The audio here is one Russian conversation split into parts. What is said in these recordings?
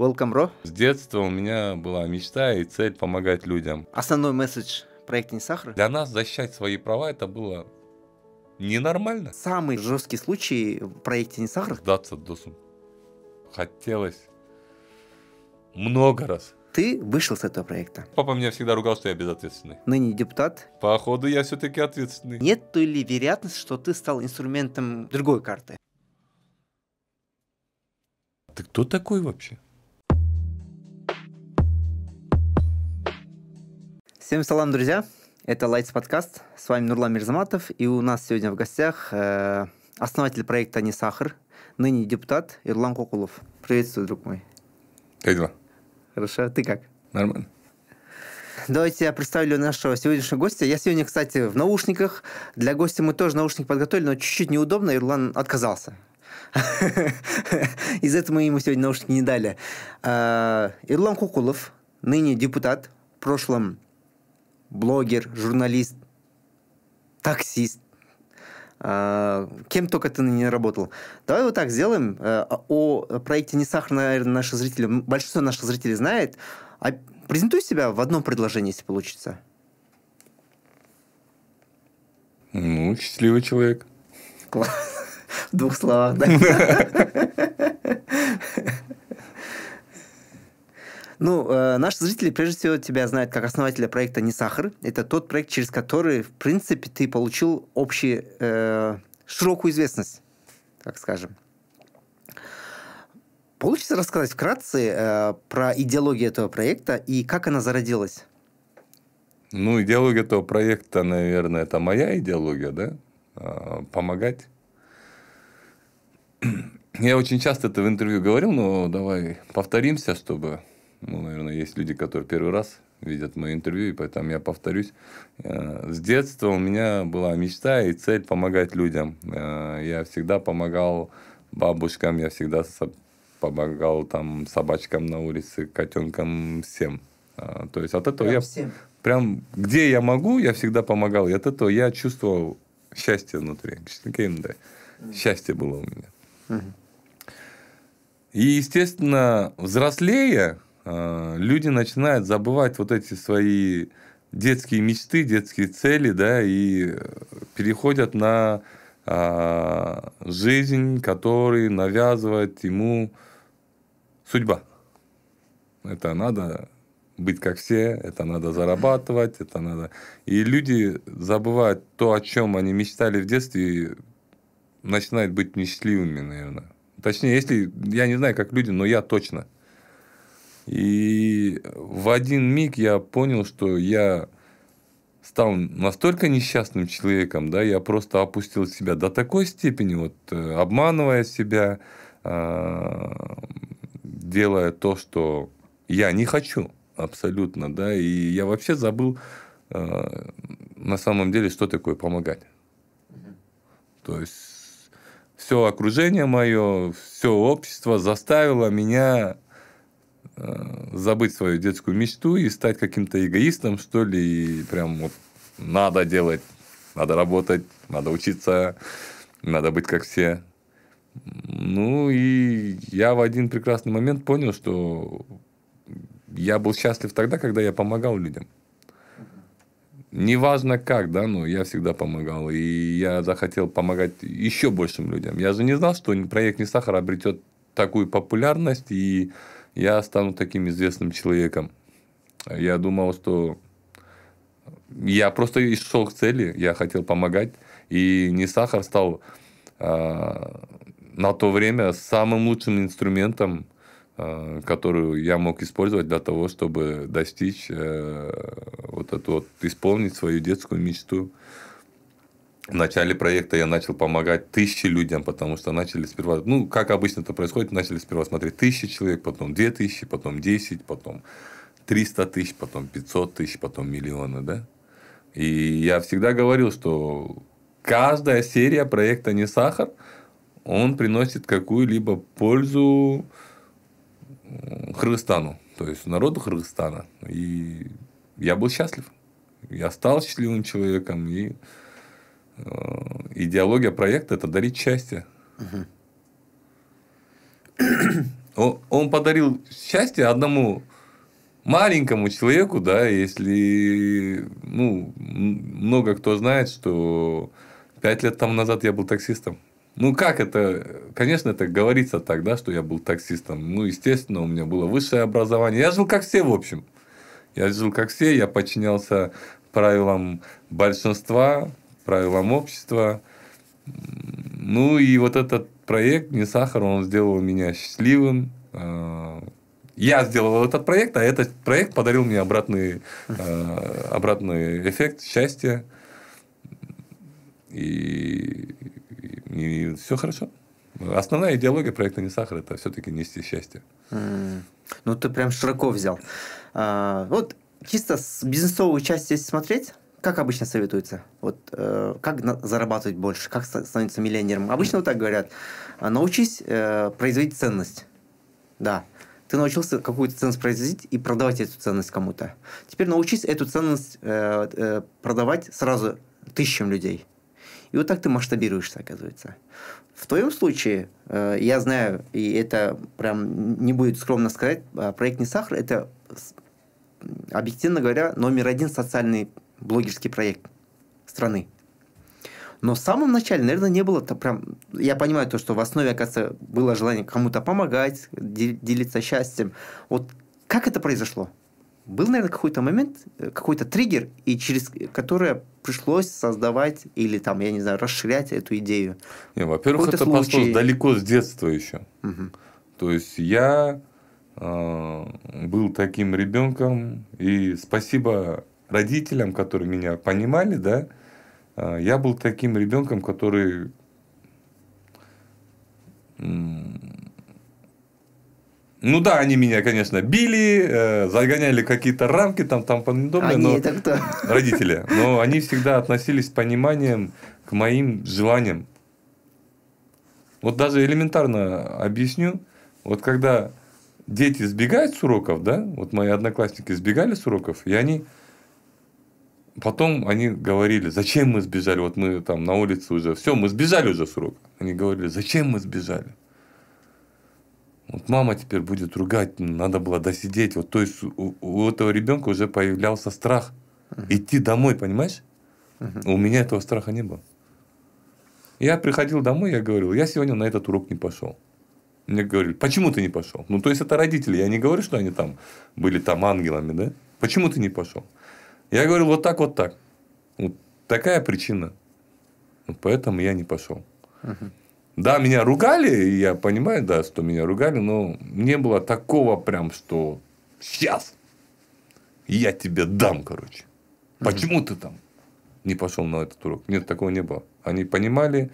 Welcome, bro. С детства у меня была мечта и цель помогать людям. Основной месседж проекта «Не сахар»? Для нас защищать свои права это было ненормально. Самый жесткий случай в проекте «Не сахар»? Сдаться досу. Хотелось много раз. Ты вышел с этого проекта. Папа меня всегда ругал, что я безответственный. Ныне депутат. Походу, я все-таки ответственный. Нет той ли вероятность, что ты стал инструментом другой карты? Ты кто такой вообще? Всем салам, друзья! Это Lights подкаст. С вами Нурлан Мирзаматов. И у нас сегодня в гостях э, основатель проекта «Не сахар», ныне депутат Ирлан Кокулов. Приветствую, друг мой. Как дела? Хорошо. Ты как? Нормально. Давайте я представлю нашего сегодняшнего гостя. Я сегодня, кстати, в наушниках. Для гостя мы тоже наушники подготовили, но чуть-чуть неудобно. Ирлан отказался. Из этого мы ему сегодня наушники не дали. Э, Ирлан Кукулов, ныне депутат, в прошлом блогер, журналист, таксист, а, кем только ты не работал. Давай вот так сделаем. Э, о проекте «Не сахар», наверное, наши зрители, большинство наших зрителей знает. А презентуй себя в одном предложении, если получится. Ну, счастливый человек. Класс. В двух словах, да? Ну, э, наши зрители, прежде всего, тебя знают как основателя проекта «Не сахар». Это тот проект, через который, в принципе, ты получил общую, э, широкую известность, так скажем. Получится рассказать вкратце э, про идеологию этого проекта и как она зародилась? Ну, идеология этого проекта, наверное, это моя идеология, да? Э, помогать. Я очень часто это в интервью говорил, но давай повторимся, чтобы ну, наверное, есть люди, которые первый раз видят мои интервью, и поэтому я повторюсь. Э, с детства у меня была мечта и цель помогать людям. Э, я всегда помогал бабушкам, я всегда помогал там собачкам на улице, котенкам, всем. Э, то есть от этого прям я всем. прям где я могу, я всегда помогал. И от этого я чувствовал счастье внутри. Счастье было у меня. И, естественно, взрослея а, люди начинают забывать вот эти свои детские мечты, детские цели, да, и э, переходят на а, жизнь, которую навязывает ему судьба. Это надо быть как все, это надо зарабатывать, это надо... И люди забывают то, о чем они мечтали в детстве, и начинают быть несчастливыми, наверное. Точнее, если... Я не знаю, как люди, но я точно – и в один миг я понял, что я стал настолько несчастным человеком, да, я просто опустил себя до такой степени, вот э, обманывая себя, а, делая то, что я не хочу абсолютно, да, и я вообще забыл а, на самом деле, что такое помогать. То есть все окружение мое, все общество заставило меня Э, забыть свою детскую мечту и стать каким-то эгоистом, что ли, и прям вот надо делать, надо работать, надо учиться, надо быть как все. Ну, и я в один прекрасный момент понял, что я был счастлив тогда, когда я помогал людям. Неважно как, да, но я всегда помогал. И я захотел помогать еще большим людям. Я же не знал, что проект «Не сахар» обретет такую популярность и я стану таким известным человеком. Я думал, что я просто и шел к цели, я хотел помогать. И не сахар стал а, на то время самым лучшим инструментом, а, который я мог использовать для того, чтобы достичь а, вот эту вот, исполнить свою детскую мечту. В начале проекта я начал помогать тысячи людям, потому что начали сперва, ну, как обычно это происходит, начали сперва смотреть тысячи человек, потом две тысячи, потом десять, потом триста тысяч, потом пятьсот тысяч, потом миллионы, да? И я всегда говорил, что каждая серия проекта «Не сахар», он приносит какую-либо пользу Хрыстану, то есть народу Хрыстана. И я был счастлив. Я стал счастливым человеком, и Э, идеология проекта – это дарить счастье. он, он подарил счастье одному маленькому человеку, да, если, ну, много кто знает, что пять лет тому назад я был таксистом. Ну, как это? Конечно, это говорится так, да, что я был таксистом. Ну, естественно, у меня было высшее образование. Я жил как все, в общем. Я жил как все, я подчинялся правилам большинства, правилам общества. Ну и вот этот проект «Не сахар», он сделал меня счастливым. А, я сделал этот проект, а этот проект подарил мне обратный, а, обратный эффект счастья. И, и, и все хорошо. Основная идеология проекта «Не сахар» – это все-таки нести счастье. Ну, ты прям широко взял. А, вот чисто с бизнесовой части, если смотреть, как обычно советуется? Вот э, как на- зарабатывать больше, как становиться миллионером? Обычно вот так говорят: а, научись э, производить ценность. Да. Ты научился какую-то ценность производить и продавать эту ценность кому-то. Теперь научись эту ценность э, э, продавать сразу тысячам людей. И вот так ты масштабируешься, оказывается. В твоем случае, э, я знаю, и это прям не будет скромно сказать, а, проект «Не сахар» – это объективно говоря, номер один социальный блогерский проект страны. Но в самом начале, наверное, не было-то прям... Я понимаю то, что в основе, оказывается, было желание кому-то помогать, делиться счастьем. Вот как это произошло? Был, наверное, какой-то момент, э, какой-то триггер, и через э, которое пришлось создавать или там, я не знаю, расширять эту идею. Не, во-первых, это случай... пошло далеко с детства еще. Угу. То есть я э, был таким ребенком, и спасибо родителям, которые меня понимали, да, а, я был таким ребенком, который ну да, они меня, конечно, били, э, загоняли какие-то рамки, там, там помидоры, они но это кто? родители. Но они всегда относились с пониманием к моим желаниям. Вот даже элементарно объясню. Вот когда дети сбегают с уроков, да, вот мои одноклассники сбегали с уроков, и они потом они говорили, зачем мы сбежали, вот мы там на улице уже, все, мы сбежали уже с урока. Они говорили, зачем мы сбежали? Вот мама теперь будет ругать, надо было досидеть. Вот, то есть у, у этого ребенка уже появлялся страх uh-huh. идти домой, понимаешь? Uh-huh. У меня этого страха не было. Я приходил домой, я говорил, я сегодня на этот урок не пошел. Мне говорили, почему ты не пошел? Ну, то есть, это родители. Я не говорю, что они там были там ангелами, да? Почему ты не пошел? Я говорил, вот так, вот так. Вот такая причина. Вот поэтому я не пошел. Угу. Да, меня ругали, и я понимаю, да, что меня ругали, но не было такого прям, что сейчас я тебе дам, короче. Угу. Почему ты там не пошел на этот урок? Нет, такого не было. Они понимали,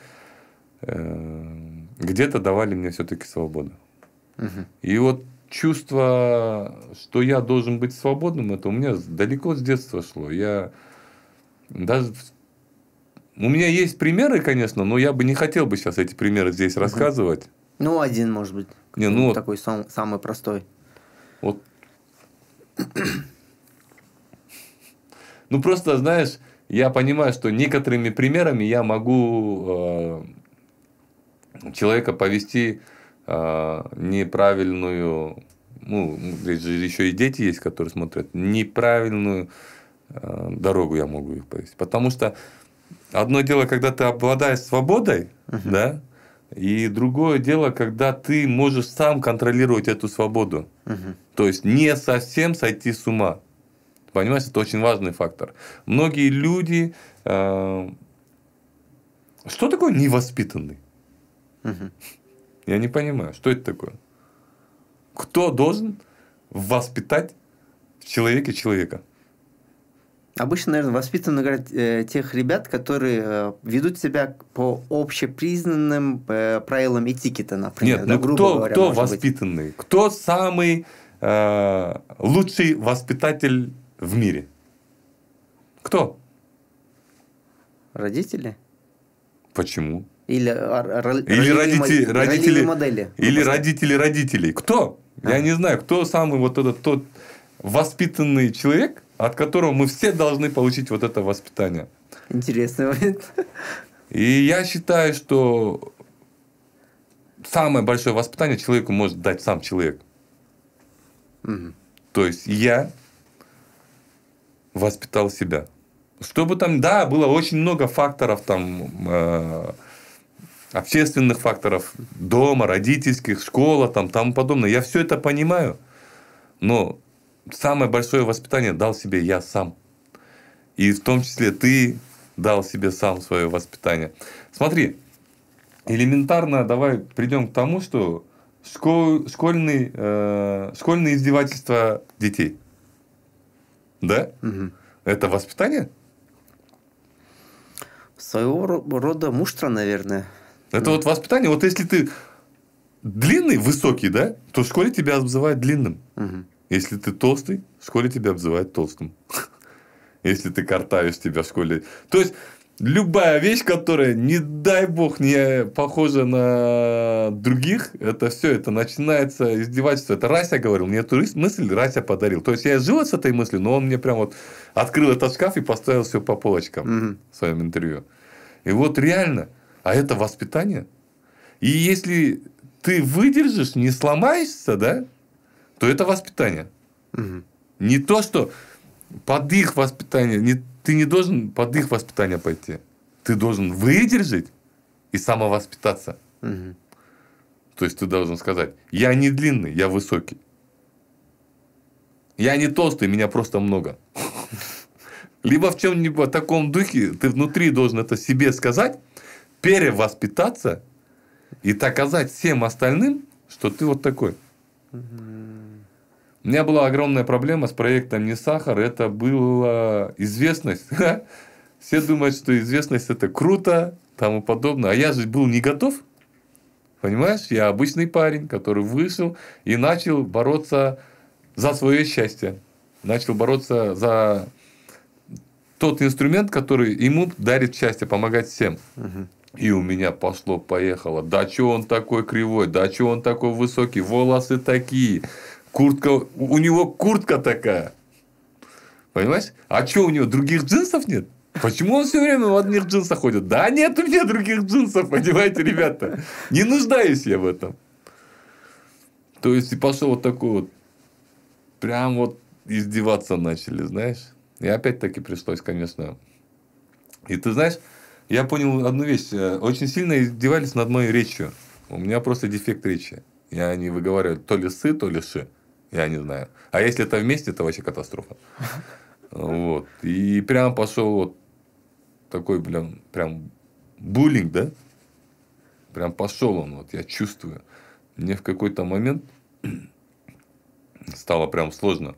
э, где-то давали мне все-таки свободу. Угу. И вот чувство, что я должен быть свободным, это у меня далеко с детства шло. Я даже у меня есть примеры, конечно, но я бы не хотел бы сейчас эти примеры здесь рассказывать. Ну, один, может быть. Не, ну такой сам, самый простой. Вот. ну просто, знаешь, я понимаю, что некоторыми примерами я могу э, человека повести а, неправильную, ну, еще и дети есть, которые смотрят, неправильную а, дорогу я могу их повести. Потому что одно дело, когда ты обладаешь свободой, Uh-huh. да, и другое дело, когда ты можешь сам контролировать эту свободу. Uh-huh. То есть не совсем сойти с ума. Понимаешь, это очень важный фактор. Многие люди... А, что такое невоспитанный? Uh-huh. Я не понимаю, что это такое? Кто должен воспитать в человеке человека? Обычно, наверное, воспитаны говорят, э, тех ребят, которые э, ведут себя по общепризнанным э, правилам этикета, например. Нет, да, ну грубо кто, говоря, кто воспитанный? Быть. Кто самый э, лучший воспитатель в мире? Кто? Родители. Почему? Или, или родители, мод... родители, модели. Или родители родителей. Кто? А. Я не знаю, кто самый вот этот тот воспитанный человек, от которого мы все должны получить вот это воспитание. Интересный момент. И я считаю, что самое большое воспитание человеку может дать сам человек. Угу. То есть я воспитал себя. Чтобы там, да, было очень много факторов там. Э- общественных факторов, дома, родительских, школа, там, тому подобное. Я все это понимаю, но самое большое воспитание дал себе я сам. И в том числе ты дал себе сам свое воспитание. Смотри, элементарно давай придем к тому, что школь школьный, э, школьные издевательства детей. Да? Угу. Это воспитание? Своего рода муштра, наверное. Это вот воспитание. Вот если ты длинный, высокий, да, то в школе тебя обзывают длинным. Если ты толстый, в школе тебя обзывают толстым. Если ты картавишь, тебя в школе... То есть, любая вещь, которая, не дай бог, не похожа на других, это все, это начинается издевательство. Это Рася говорил, мне эту мысль Рася подарил. То есть, я жил с этой мыслью, но он мне прям вот открыл этот шкаф и поставил все по полочкам угу. в своем интервью. И вот реально, а это воспитание. И если ты выдержишь, не сломаешься, да, то это воспитание. Угу. Не то, что под их воспитание, не, ты не должен под их воспитание пойти. Ты должен выдержать и самовоспитаться. Угу. То есть ты должен сказать, я не длинный, я высокий. Я не толстый, меня просто много. Либо в чем-нибудь таком духе ты внутри должен это себе сказать, перевоспитаться и доказать всем остальным, что ты вот такой. У меня была огромная проблема с проектом «Не сахар». Это была известность. Все думают, что известность – это круто, тому подобное. А я же был не готов. Понимаешь? Я обычный парень, который вышел и начал бороться за свое счастье. Начал бороться за тот инструмент, который ему дарит счастье, помогать всем. Угу. И у меня пошло, поехало. Да чё он такой кривой, да чё он такой высокий, волосы такие, куртка, у него куртка такая. Понимаешь? А что у него других джинсов нет? Почему он все время в одних джинсах ходит? Да нет у меня других джинсов, понимаете, ребята. Не нуждаюсь я в этом. То есть, и пошел вот такой вот. Прям вот издеваться начали, знаешь. И опять-таки пришлось, конечно. И ты знаешь, я понял одну вещь. Э, очень сильно издевались над моей речью. У меня просто дефект речи. Я не выговариваю то ли сы, то ли ши. Я не знаю. А если это вместе, это вообще катастрофа. Вот. И прям пошел вот такой, блин, прям буллинг, да? Прям пошел он, вот я чувствую. Мне в какой-то момент стало прям сложно.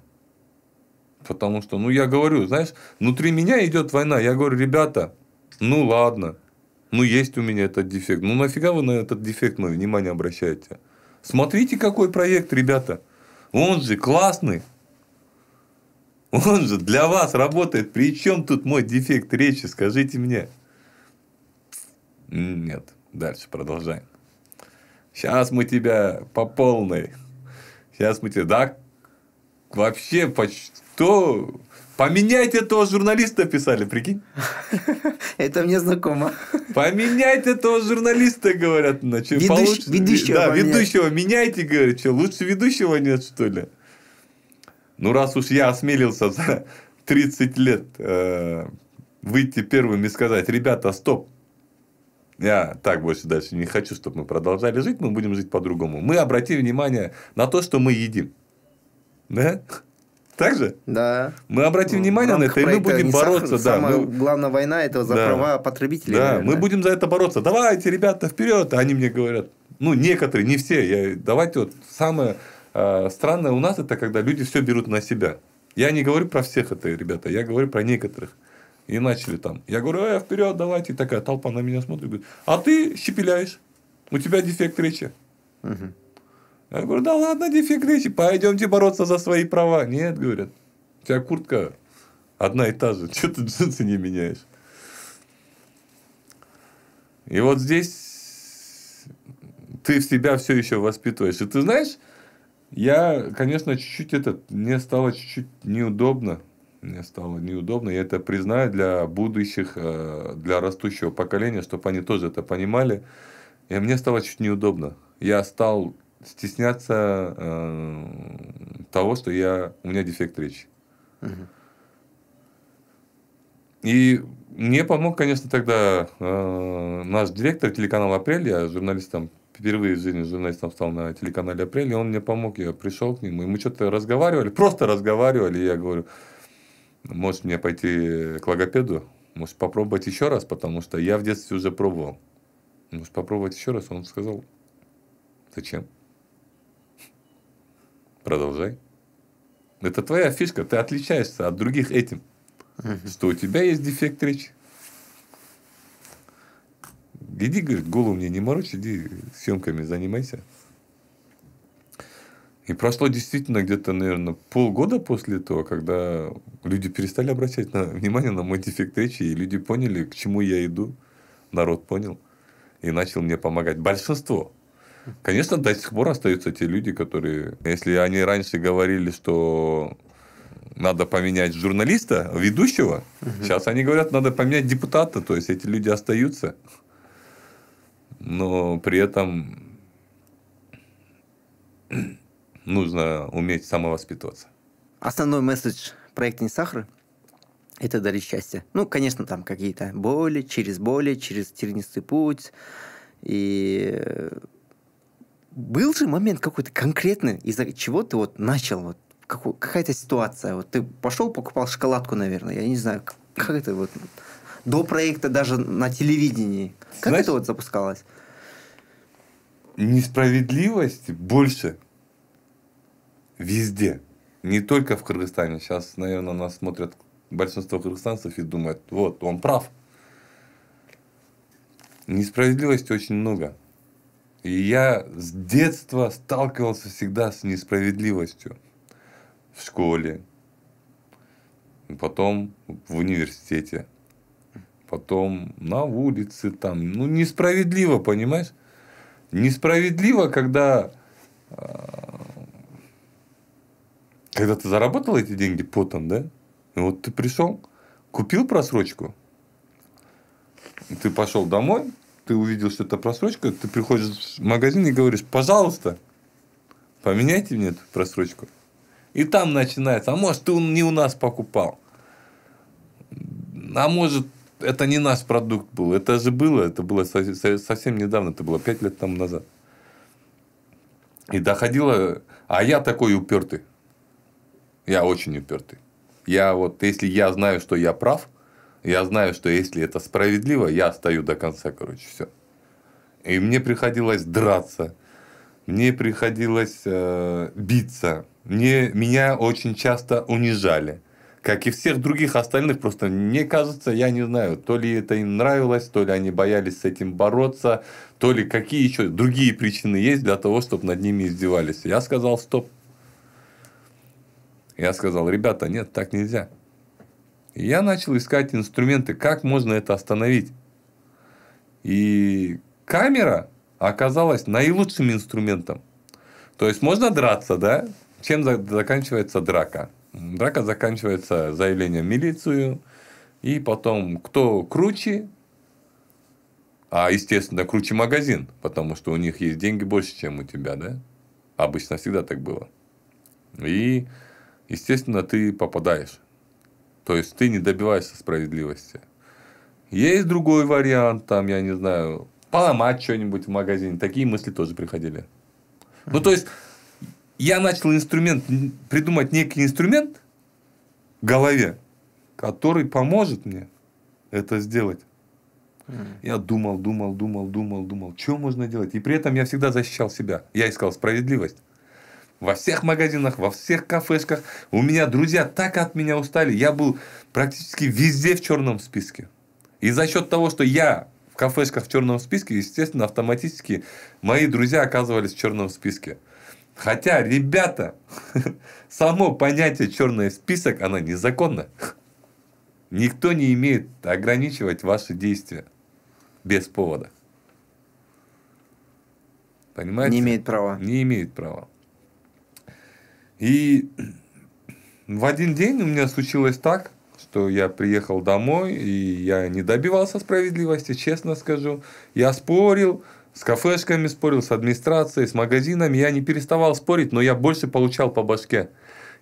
Потому что, ну, я говорю, знаешь, внутри меня идет война. Я говорю, ребята, ну ладно, ну есть у меня этот дефект. Ну нафига вы на этот дефект мое внимание обращаете? Смотрите, какой проект, ребята. Он же классный. Он же для вас работает. При чем тут мой дефект речи? Скажите мне. Нет. Дальше продолжаем. Сейчас мы тебя по полной. Сейчас мы тебя... Да, вообще, почти... что Поменяйте этого журналиста, писали, прикинь. Это мне знакомо. Поменяйте этого журналиста, говорят. Ну, Ведущ... получше... Ведущего Да, поменять. ведущего меняйте, говорят. Что, лучше ведущего нет, что ли? Ну, раз уж я осмелился за 30 лет э, выйти первым и сказать, ребята, стоп, я так больше дальше не хочу, чтобы мы продолжали жить, мы будем жить по-другому. Мы обратим внимание на то, что мы едим. Да? Так же? Да. Мы обратим внимание на это, и мы будем бороться. Сам, да, мы... Главная война это за да. права потребителей. Да, наверное. мы будем за это бороться. Давайте, ребята, вперед. Они мне говорят, ну, некоторые, не все. Я... Давайте вот самое э, странное у нас это, когда люди все берут на себя. Я не говорю про всех это, ребята, я говорю про некоторых. И начали там. Я говорю, э, вперед, давайте. И такая толпа на меня смотрит, говорит, а ты щепеляешь. У тебя дефект речи. Угу. Я говорю, да ладно, нифиг речи, пойдемте бороться за свои права. Нет, говорят, у тебя куртка одна и та же, что ты джинсы не меняешь? И вот здесь ты в себя все еще воспитываешь. И ты знаешь, я, конечно, чуть-чуть это мне стало чуть-чуть неудобно. Мне стало неудобно. Я это признаю для будущих, э, для растущего поколения, чтобы они тоже это понимали. И мне стало чуть неудобно. Я стал стесняться э, того, что я, у меня дефект речи. И мне помог, конечно, тогда э, наш директор телеканала «Апрель», я журналистом, впервые в жизни журналистом стал на телеканале «Апрель», и он мне помог, я пришел к нему, и мы что-то разговаривали, просто разговаривали, и я говорю, может мне пойти к логопеду, может попробовать еще раз, потому что я в детстве уже пробовал. Может попробовать еще раз, он сказал, зачем? Продолжай. Это твоя фишка. Ты отличаешься от других этим. Угу. Что у тебя есть дефект речи. Иди, говорит, голову мне не морочь, иди съемками занимайся. И прошло действительно где-то, наверное, полгода после того, когда люди перестали обращать на, внимание на мой дефект речи, и люди поняли, к чему я иду. Народ понял. И начал мне помогать. Большинство. Конечно, до сих пор остаются те люди, которые... Если они раньше говорили, что надо поменять журналиста, ведущего, угу. сейчас они говорят, надо поменять депутата. То есть, эти люди остаются. Но при этом нужно уметь самовоспитываться. Основной месседж проекта «Не сахар» – это дарить счастье. Ну, конечно, там какие-то боли, через боли, через тернистый путь. И э, был же момент какой-то конкретный, из-за чего ты вот начал, вот какая-то ситуация, вот ты пошел покупал шоколадку, наверное, я не знаю, как это вот до проекта даже на телевидении, как Знаешь, это вот запускалось? Несправедливость больше везде, не только в Кыргызстане. Сейчас, наверное, нас смотрят большинство кыргызстанцев и думают, вот он прав. Несправедливости очень много. И я с детства сталкивался всегда с несправедливостью в школе, потом в университете, потом на улице там. Ну, несправедливо, понимаешь? Несправедливо, когда а, когда ты заработал эти деньги потом, да? И вот ты пришел, купил просрочку, ты пошел домой, ты увидел, что это просрочка, ты приходишь в магазин и говоришь, пожалуйста, поменяйте мне эту просрочку. И там начинается, а может, ты не у нас покупал. А может, это не наш продукт был. Это же было, это было совсем недавно, это было 5 лет тому назад. И доходило, а я такой упертый. Я очень упертый. Я вот, если я знаю, что я прав, я знаю, что если это справедливо, я стою до конца, короче, все. И мне приходилось драться, мне приходилось э, биться, мне, меня очень часто унижали. Как и всех других остальных, просто мне кажется, я не знаю, то ли это им нравилось, то ли они боялись с этим бороться, то ли какие еще другие причины есть для того, чтобы над ними издевались. Я сказал, стоп. Я сказал, ребята, нет, так нельзя. И я начал искать инструменты, как можно это остановить. И камера оказалась наилучшим инструментом. То есть можно драться, да? Чем заканчивается драка? Драка заканчивается заявлением в милицию, и потом кто круче, а, естественно, круче магазин, потому что у них есть деньги больше, чем у тебя, да? Обычно всегда так было. И, естественно, ты попадаешь. То есть ты не добиваешься справедливости. Есть другой вариант, там, я не знаю, поломать что-нибудь в магазине. Такие мысли тоже приходили. Ну, то есть, я начал инструмент, придумать некий инструмент в голове, который поможет мне это сделать. Я думал, думал, думал, думал, думал, что можно делать. И при этом я всегда защищал себя. Я искал справедливость во всех магазинах, во всех кафешках. У меня друзья так от меня устали. Я был практически везде в черном списке. И за счет того, что я в кафешках в черном списке, естественно, автоматически мои друзья оказывались в черном списке. Хотя, ребята, само понятие черный список, оно незаконно. Никто не имеет ограничивать ваши действия без повода. Понимаете? Не имеет права. Не имеет права. И в один день у меня случилось так, что я приехал домой, и я не добивался справедливости, честно скажу. Я спорил, с кафешками спорил, с администрацией, с магазинами. Я не переставал спорить, но я больше получал по башке.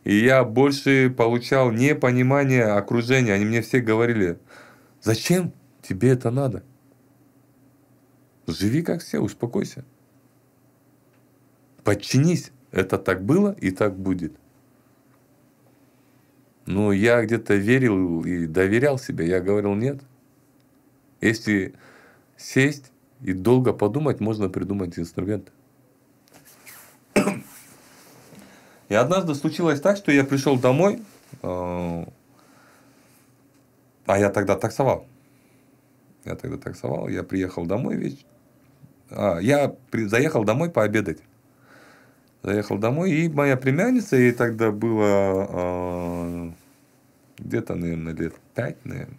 И я больше получал непонимание окружения. Они мне все говорили, зачем тебе это надо? Живи как все, успокойся. Подчинись. Это так было и так будет. Но я где-то верил и доверял себе. Я говорил, нет. Если сесть и долго подумать, можно придумать инструмент. И однажды случилось так, что я пришел домой, э, а я тогда таксовал. Я тогда таксовал, я приехал домой вечером. А, я при... заехал домой пообедать. Заехал домой, и моя племянница, ей тогда было э, где-то, наверное, лет пять, наверное.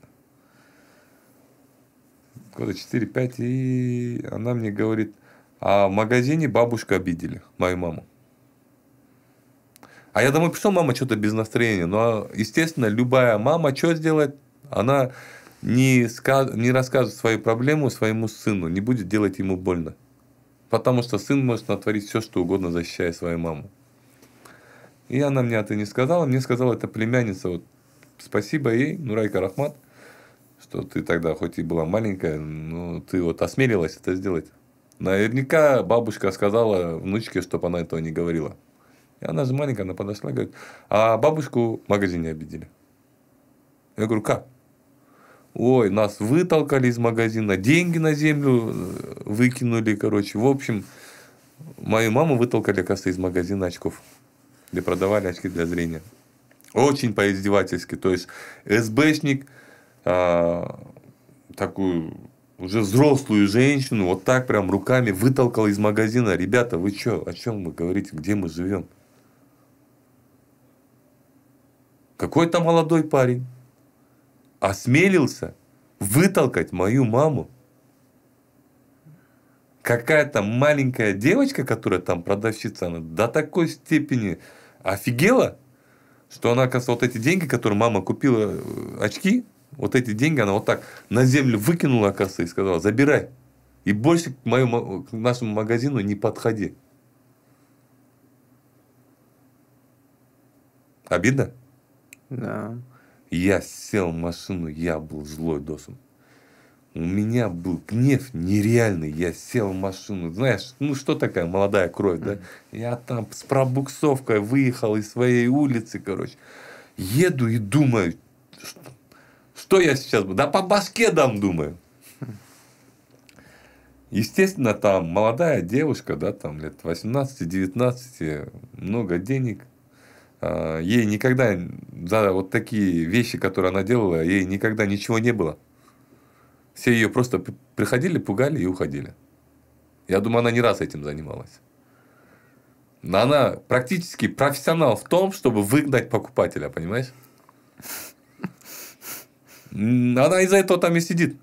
Года 4-5, и она мне говорит, а в магазине бабушку обидели, мою маму. А я домой пришел, мама что-то без настроения. Но, ну, а, естественно, любая мама что сделает? Она не, сказ... не расскажет свою проблему своему сыну, не будет делать ему больно. Потому что сын может натворить все, что угодно, защищая свою маму. И она мне это не сказала. Мне сказала это племянница. Вот, спасибо ей, Нурайка Рахмат, что ты тогда, хоть и была маленькая, но ты вот осмелилась это сделать. Наверняка бабушка сказала внучке, чтобы она этого не говорила. И она же маленькая, она подошла и говорит, а бабушку в магазине обидели. Я говорю, как? ой, нас вытолкали из магазина, деньги на землю э, выкинули, короче. В общем, мою маму вытолкали, оказывается, из магазина очков, где продавали очки для зрения. Очень поиздевательски. То есть, СБшник а, такую уже взрослую женщину вот так прям руками вытолкал из магазина. Ребята, вы что, о чем вы говорите, где мы живем? Какой-то молодой парень осмелился вытолкать мою маму. Какая-то маленькая девочка, которая там продавщица, она до такой степени офигела, что она, оказывается, вот эти деньги, которые мама купила, э, очки, вот эти деньги она вот так на землю выкинула, оказывается, и сказала, забирай. И больше к, моему, к нашему магазину не подходи. Обидно? Да. Я сел в машину, я был злой досом. У меня был гнев нереальный. Я сел в машину. Знаешь, ну что такая молодая кровь, да? Я там с пробуксовкой выехал из своей улицы, короче. Еду и думаю, что, что я сейчас... Да по башке дам, думаю. Естественно, там молодая девушка, да, там лет 18-19, много денег – а, ей никогда за вот такие вещи, которые она делала, ей никогда ничего не было. Все ее просто приходили, пугали и уходили. Я думаю, она не раз этим занималась. Но она практически профессионал в том, чтобы выгнать покупателя, понимаешь? Она из-за этого там и сидит.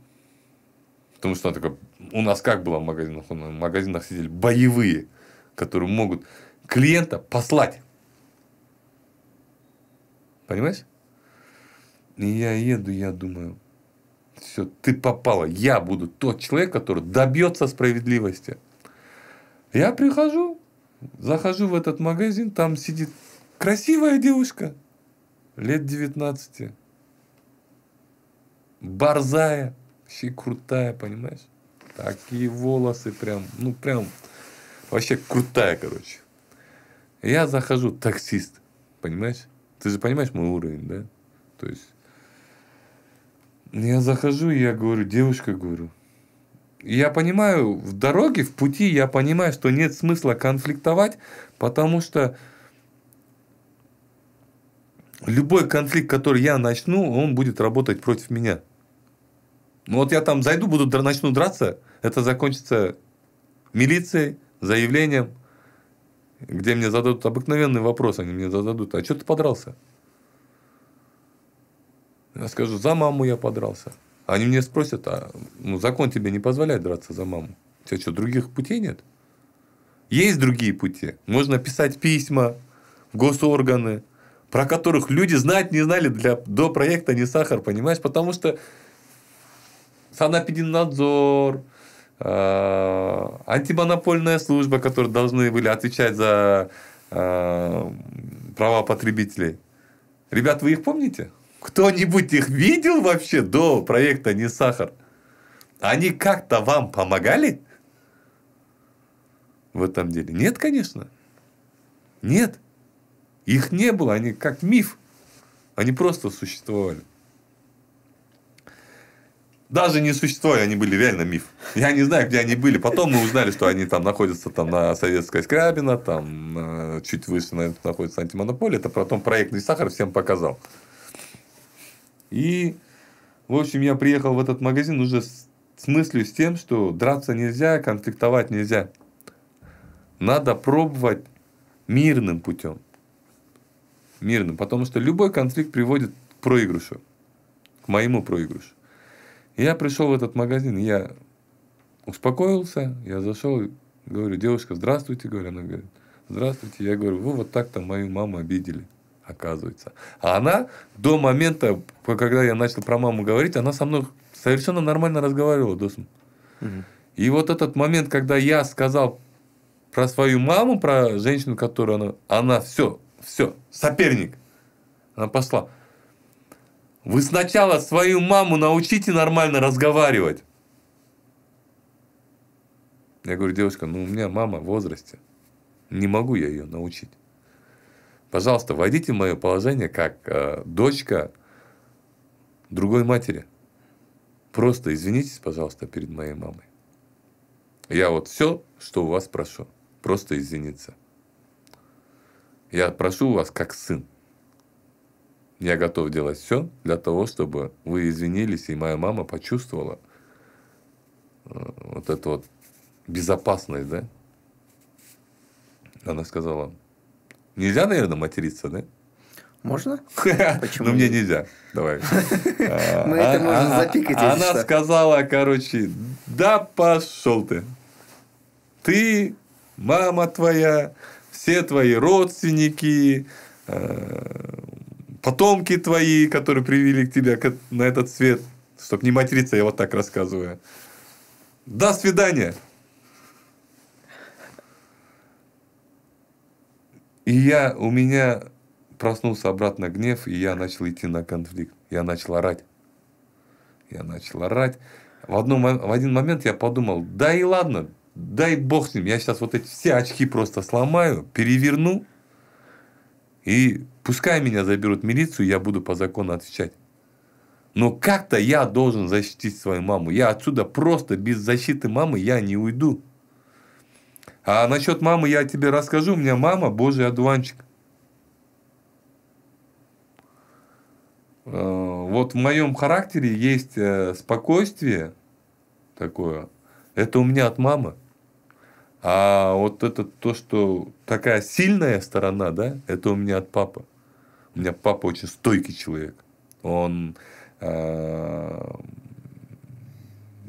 Потому что она такая, у нас как было в магазинах? В магазинах сидели боевые, которые могут клиента послать. Понимаешь? И я еду, я думаю, все, ты попала. Я буду тот человек, который добьется справедливости. Я прихожу, захожу в этот магазин, там сидит красивая девушка, лет 19. Борзая, вообще крутая, понимаешь? Такие волосы прям, ну прям, вообще крутая, короче. Я захожу, таксист, понимаешь? Ты же понимаешь мой уровень, да? То есть, я захожу, и я говорю, девушка, говорю, я понимаю, в дороге, в пути, я понимаю, что нет смысла конфликтовать, потому что любой конфликт, который я начну, он будет работать против меня. Ну вот я там зайду, буду начну драться, это закончится милицией, заявлением, где мне зададут обыкновенный вопрос, они мне зададут, а что ты подрался? Я скажу, за маму я подрался. Они мне спросят, а ну, закон тебе не позволяет драться за маму. У тебя что, других путей нет? Есть другие пути. Можно писать письма в госорганы, про которых люди знать не знали для, до проекта «Не сахар», понимаешь? Потому что надзор. Э, антимонопольная служба, которые должны были отвечать за э, права потребителей. Ребят, вы их помните? Кто-нибудь их видел вообще до проекта «Не сахар»? Они как-то вам помогали в этом деле? Нет, конечно. Нет. Их не было, они как миф. Они просто существовали даже не существовали, они были реально миф. Я не знаю, где они были. Потом мы узнали, что они там находятся там на Советской Скрабина, там э, чуть выше находится антимонополия. Это потом проектный сахар всем показал. И, в общем, я приехал в этот магазин уже с, с мыслью, с тем, что драться нельзя, конфликтовать нельзя. Надо пробовать мирным путем. Мирным. Потому что любой конфликт приводит к проигрышу. К моему проигрышу. Я пришел в этот магазин, я успокоился, я зашел, говорю, девушка, здравствуйте, говорю, она говорит, здравствуйте, я говорю, вы вот так-то мою маму обидели, оказывается. А она до момента, когда я начал про маму говорить, она со мной совершенно нормально разговаривала, досм. Угу. И вот этот момент, когда я сказал про свою маму, про женщину, которую она, она все, все, соперник, она пошла. Вы сначала свою маму научите нормально разговаривать. Я говорю, девочка, ну у меня мама в возрасте. Не могу я ее научить. Пожалуйста, войдите в мое положение как э, дочка другой матери. Просто извинитесь, пожалуйста, перед моей мамой. Я вот все, что у вас прошу. Просто извиниться. Я прошу вас как сын. Я готов делать все для того, чтобы вы извинились, и моя мама почувствовала э, вот эту вот безопасность, да? Она сказала, нельзя, наверное, материться, да? Можно? Почему? Ну, мне нельзя. Давай. Мы это а, можем а, а, запикать. Она сказала, короче, да пошел ты. Ты, мама твоя, все твои родственники, э, потомки твои, которые привели к тебя на этот свет. Чтоб не материться, я вот так рассказываю. До свидания. И я, у меня проснулся обратно гнев, и я начал идти на конфликт. Я начал орать. Я начал орать. В, одном, в один момент я подумал, да и ладно, дай бог с ним, я сейчас вот эти все очки просто сломаю, переверну, и пускай меня заберут в милицию, я буду по закону отвечать. Но как-то я должен защитить свою маму. Я отсюда просто без защиты мамы я не уйду. А насчет мамы я тебе расскажу. У меня мама божий одуванчик. Э, вот в моем характере есть э, спокойствие такое. Это у меня от мамы. А вот это то, что такая сильная сторона, да, это у меня от папы. У меня папа очень стойкий человек. Он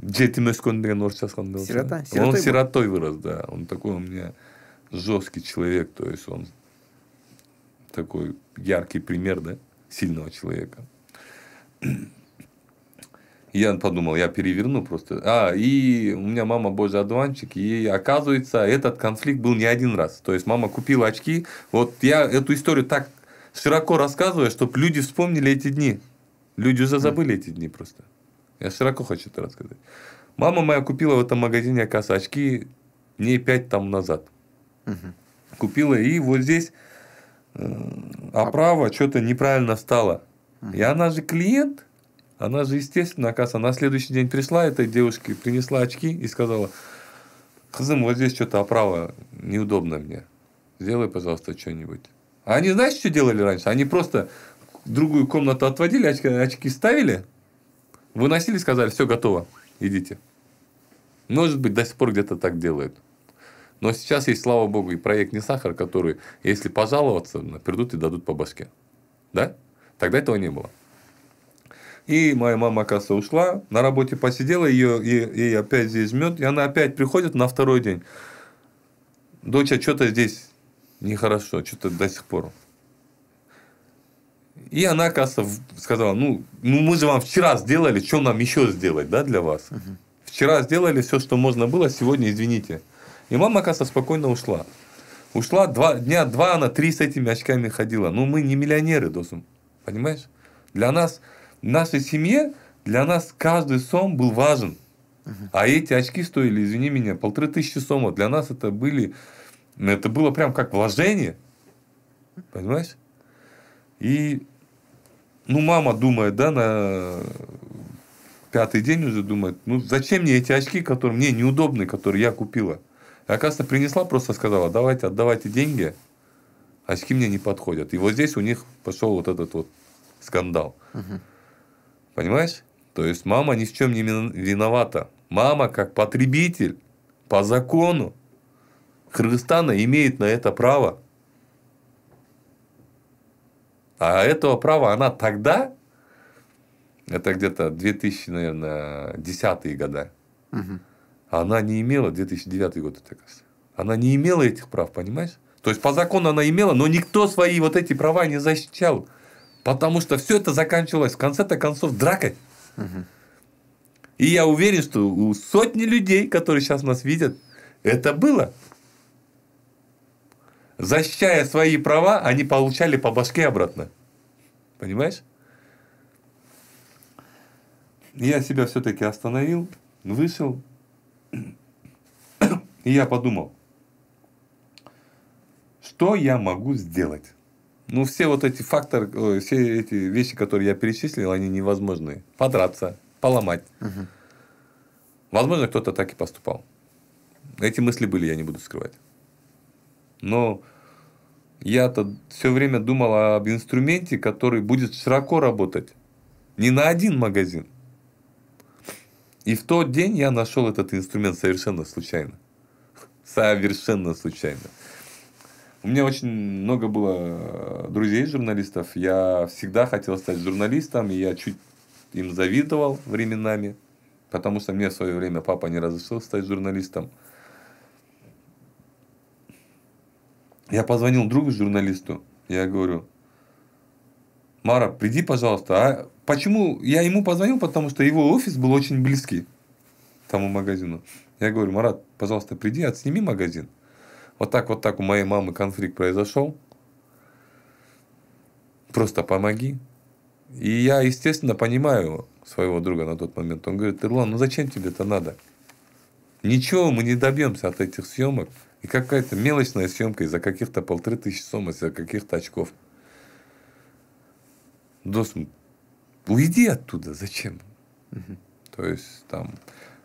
жетимес күн деген орысшасы қандай болса сирота он сиротой вырос да он такой у меня жесткий человек то есть он такой яркий пример да сильного человека я подумал, я переверну просто. А, и у меня мама божий одуванчик, и оказывается, этот конфликт был не один раз. То есть, мама купила очки. Вот я эту историю так широко рассказываю, чтобы люди вспомнили эти дни. Люди уже забыли эти дни просто. Я широко хочу это рассказать. Мама моя купила в этом магазине, оказывается, очки не пять там назад. Угу. Купила, и вот здесь э, оправа что-то неправильно стала. И она же клиент, она же, естественно, оказывается, на следующий день пришла этой девушке, принесла очки и сказала, Хзым, вот здесь что-то оправа неудобно мне. Сделай, пожалуйста, что-нибудь. А они, знаешь, что делали раньше? Они просто другую комнату отводили, очки, очки ставили, выносили, сказали, все готово, идите. Может быть, до сих пор где-то так делают. Но сейчас есть, слава богу, и проект «Не сахар», который, если пожаловаться, придут и дадут по башке. Да? Тогда этого не было. И моя мама, оказывается, ушла, на работе посидела, ее и, и опять здесь мед, и она опять приходит на второй день. Доча, что-то здесь нехорошо, что-то до сих пор. И она, оказывается, сказала, ну, ну мы же вам вчера сделали, что нам еще сделать, да, для вас? Угу. Вчера сделали все, что можно было, сегодня извините. И мама, оказывается, спокойно ушла. Ушла два, дня два, она три с этими очками ходила. Ну, мы не миллионеры, Досум, понимаешь? Для нас в нашей семье для нас каждый сом был важен. А эти очки стоили, извини меня, полторы тысячи сомов. Для нас это были, ну, это было прям как вложение. Понимаешь? И, ну, мама думает, да, на пятый день уже думает, ну, зачем мне эти очки, которые мне неудобны, которые я купила? И, оказывается, принесла, просто сказала, давайте, отдавайте деньги, очки мне не подходят. И вот здесь у них пошел вот этот вот скандал. Uh-huh. Понимаешь? То есть мама ни с чем не виновата. Мама, как потребитель, по закону Кыргызстана имеет на это право. А этого права она тогда, это где-то 2000, наверное, 10-е года, угу. она не имела, 2009 год это, кажется, она не имела этих прав, понимаешь? То есть, по закону она имела, но никто свои вот эти права не защищал. Потому что все это заканчивалось в конце-то концов дракой. И я уверен, что у сотни людей, которые сейчас нас видят, это было. Защищая свои права, они получали по башке обратно. Понимаешь? Я себя все-таки остановил, вышел. И я подумал, что я могу сделать? Ну, все вот эти факторы, все эти вещи, которые я перечислил, они невозможны. Подраться, поломать. Угу. Возможно, кто-то так и поступал. Эти мысли были, я не буду скрывать. Но я-то все время думал об инструменте, который будет широко работать. Не на один магазин. И в тот день я нашел этот инструмент совершенно случайно. Совершенно случайно. У меня очень много было э, друзей журналистов. Я всегда хотел стать журналистом, и я чуть им завидовал временами, потому что мне в свое время папа не разрешил стать журналистом. Я позвонил другу журналисту, я говорю, Мара, приди, пожалуйста. А почему я ему позвонил? Потому что его офис был очень близкий тому магазину. Я говорю, Марат, пожалуйста, приди, отсними магазин. Вот так, вот так у моей мамы конфликт произошел. Просто помоги. И я, естественно, понимаю своего друга на тот момент. Он говорит, Ирлан, ну зачем тебе это надо? Ничего мы не добьемся от этих съемок. И какая-то мелочная съемка из-за каких-то полторы тысячи сом, из-за каких-то очков. Досм, уйди оттуда, зачем? Угу. То есть там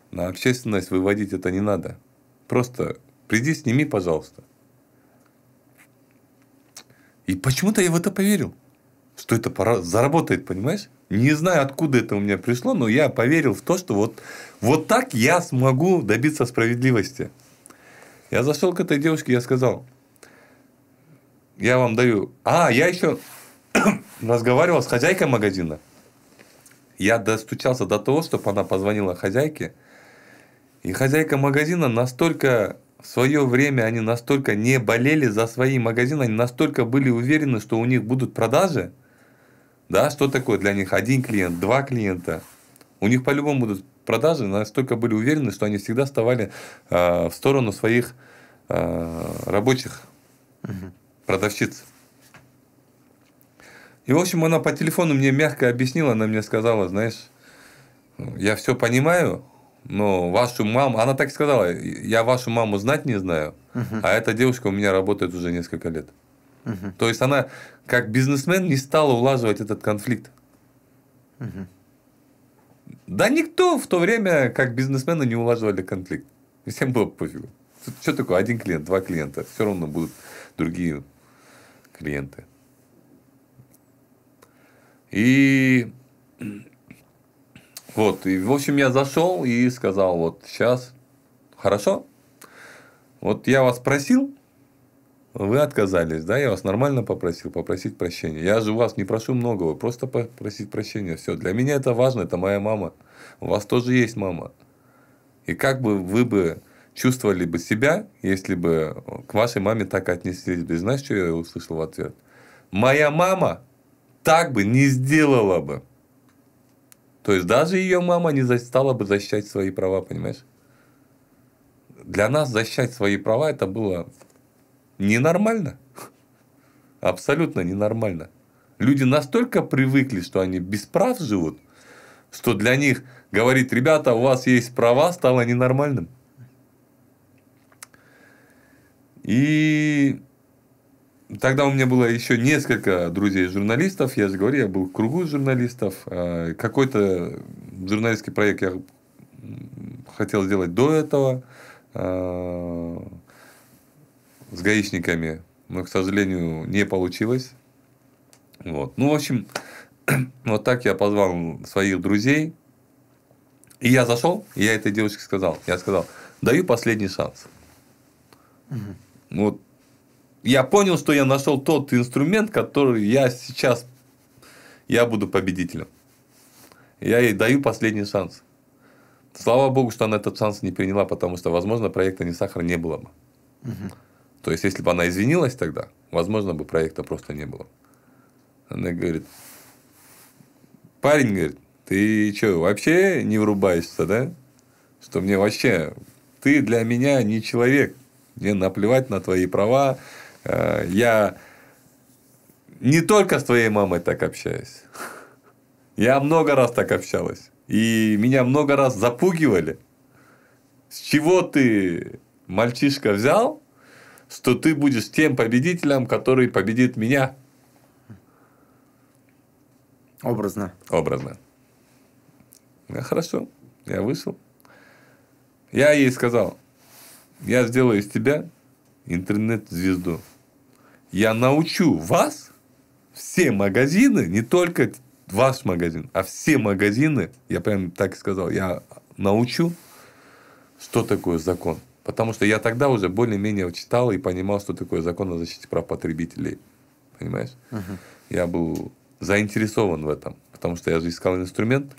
на общественность выводить это не надо. Просто Приди, сними, пожалуйста. И почему-то я в это поверил, что это заработает, понимаешь? Не знаю, откуда это у меня пришло, но я поверил в то, что вот, вот так я смогу добиться справедливости. Я зашел к этой девушке, я сказал, я вам даю... А, я еще разговаривал с хозяйкой магазина. Я достучался до того, чтобы она позвонила хозяйке. И хозяйка магазина настолько в свое время они настолько не болели за свои магазины, они настолько были уверены, что у них будут продажи. Да, что такое для них? Один клиент, два клиента. У них по-любому будут продажи, настолько были уверены, что они всегда вставали э, в сторону своих э, рабочих угу. продавщиц. И, в общем, она по телефону мне мягко объяснила, она мне сказала, знаешь, я все понимаю, но вашу маму, она так сказала, я вашу маму знать не знаю, uh-huh. а эта девушка у меня работает уже несколько лет. Uh-huh. То есть она как бизнесмен не стала улаживать этот конфликт. Uh-huh. Да никто в то время как бизнесмены не улаживали конфликт. Всем было пофигу. Что такое один клиент, два клиента? Все равно будут другие клиенты. И вот, и, в общем, я зашел и сказал, вот сейчас, хорошо, вот я вас просил, вы отказались, да, я вас нормально попросил попросить прощения. Я же вас не прошу многого, просто попросить прощения. Все, для меня это важно, это моя мама. У вас тоже есть мама. И как бы вы бы чувствовали бы себя, если бы к вашей маме так отнеслись бы? Знаешь, что я услышал в ответ? Моя мама так бы не сделала бы. То есть даже ее мама не стала бы защищать свои права, понимаешь? Для нас защищать свои права это было ненормально. Абсолютно ненормально. Люди настолько привыкли, что они без прав живут, что для них говорить, ребята, у вас есть права, стало ненормальным. И тогда у меня было еще несколько друзей-журналистов. Я же говорю, я был в кругу журналистов. А, какой-то журналистский проект я хотел сделать до этого а, с гаишниками, но, к сожалению, не получилось. Вот. Ну, в общем, вот так я позвал своих друзей. И я зашел, и я этой девочке сказал. Я сказал, даю последний шанс. Угу. Вот я понял, что я нашел тот инструмент, который я сейчас, я буду победителем. Я ей даю последний шанс. Слава богу, что она этот шанс не приняла, потому что, возможно, проекта «Не сахар» не было бы. Угу. То есть, если бы она извинилась тогда, возможно, бы проекта просто не было. Она говорит, парень, говорит, ты что, вообще не врубаешься, да? Что мне вообще, ты для меня не человек. Мне наплевать на твои права, Э, я не только с твоей мамой так общаюсь. Я много раз так общалась. И меня много раз запугивали. С чего ты, мальчишка, взял, что ты будешь тем победителем, который победит меня? Образно. Образно. Ну, хорошо, я вышел. Я ей сказал, я сделаю из тебя интернет-звезду я научу вас, все магазины, не только ваш магазин, а все магазины, я прям так и сказал, я научу, что такое закон. Потому что я тогда уже более-менее читал и понимал, что такое закон о защите прав потребителей. Понимаешь? Угу. Я был заинтересован в этом, потому что я же искал инструмент.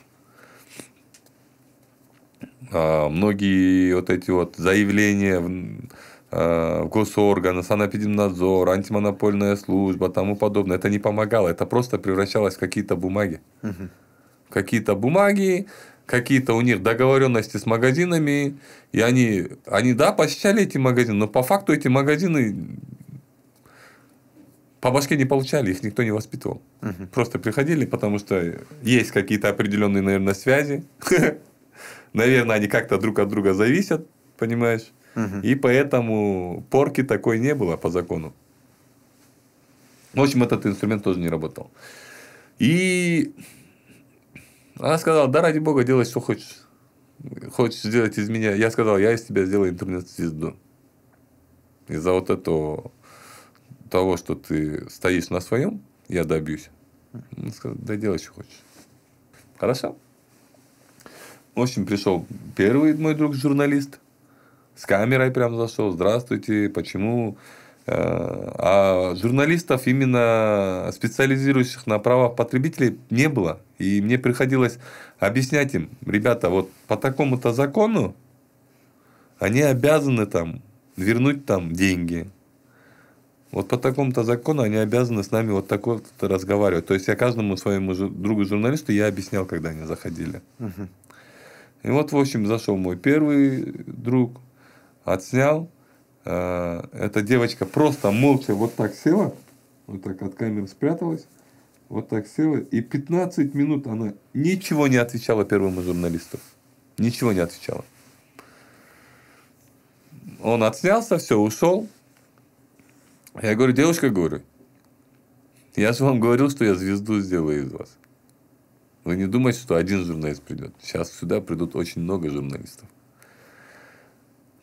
А многие вот эти вот заявления Э, госоргана, санэпидемнадзор, антимонопольная служба, тому подобное. Это не помогало, это просто превращалось в какие-то бумаги. Угу. Какие-то бумаги, какие-то у них договоренности с магазинами, и они, они да, посещали эти магазины, но по факту эти магазины по башке не получали, их никто не воспитывал. Угу. Просто приходили, потому что есть какие-то определенные, наверное, связи. Наверное, они как-то друг от друга зависят, понимаешь? И поэтому порки такой не было по закону. В общем, этот инструмент тоже не работал. И она сказала, да ради бога, делай, что хочешь. Хочешь сделать из меня. Я сказал, я из тебя сделаю интернет-звезду. Из-за вот этого того, что ты стоишь на своем, я добьюсь. Он сказал, да делай, что хочешь. Хорошо. В общем, пришел первый мой друг, журналист – с камерой прям зашел. Здравствуйте, почему? Э, а журналистов, именно специализирующих на правах потребителей, не было. И мне приходилось объяснять им, ребята, вот по такому-то закону они обязаны там вернуть там деньги. Вот по такому-то закону они обязаны с нами вот так вот разговаривать. То есть я каждому своему другу журналисту я объяснял, когда они заходили. Угу. И вот, в общем, зашел мой первый друг, отснял. Э, эта девочка просто молча вот так села, вот так от камеры спряталась, вот так села. И 15 минут она ничего не отвечала первому журналистов Ничего не отвечала. Он отснялся, все, ушел. Я говорю, девушка, говорю, я же вам говорил, что я звезду сделаю из вас. Вы не думайте, что один журналист придет. Сейчас сюда придут очень много журналистов.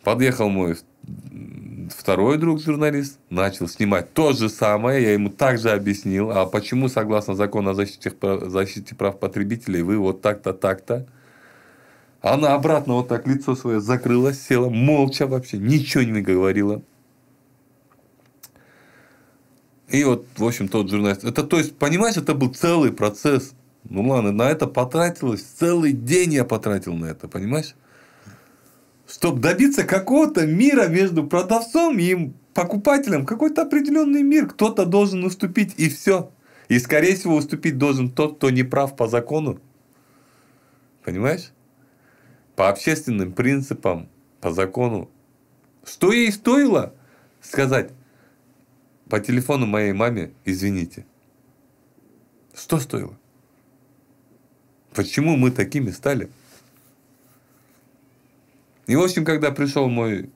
Подъехал мой второй друг журналист, начал снимать то же самое, я ему также объяснил, а почему согласно закону о защите, защите прав потребителей вы вот так-то, так-то. Она обратно вот так лицо свое закрыла, села, молча вообще, ничего не говорила. И вот, в общем, тот журналист. Это, то есть, понимаешь, это был целый процесс. Ну ладно, на это потратилось. Целый день я потратил на это, понимаешь? чтобы добиться какого-то мира между продавцом и покупателем. Какой-то определенный мир. Кто-то должен уступить, и все. И, скорее всего, уступить должен тот, кто не прав по закону. Понимаешь? По общественным принципам, по закону. Что ей стоило сказать по телефону моей маме «извините». Что стоило? Почему мы такими стали? И, в общем, когда пришел мой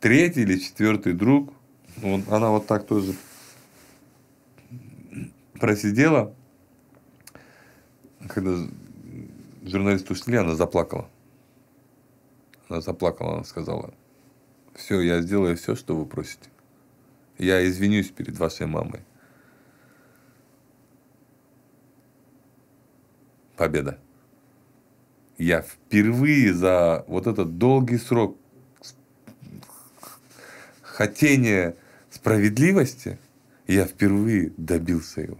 третий или четвертый друг, он, она вот так тоже просидела, когда журналисты ушли, она заплакала. Она заплакала, она сказала, все, я сделаю все, что вы просите. Я извинюсь перед вашей мамой. Победа я впервые за вот этот долгий срок хотения справедливости, я впервые добился его.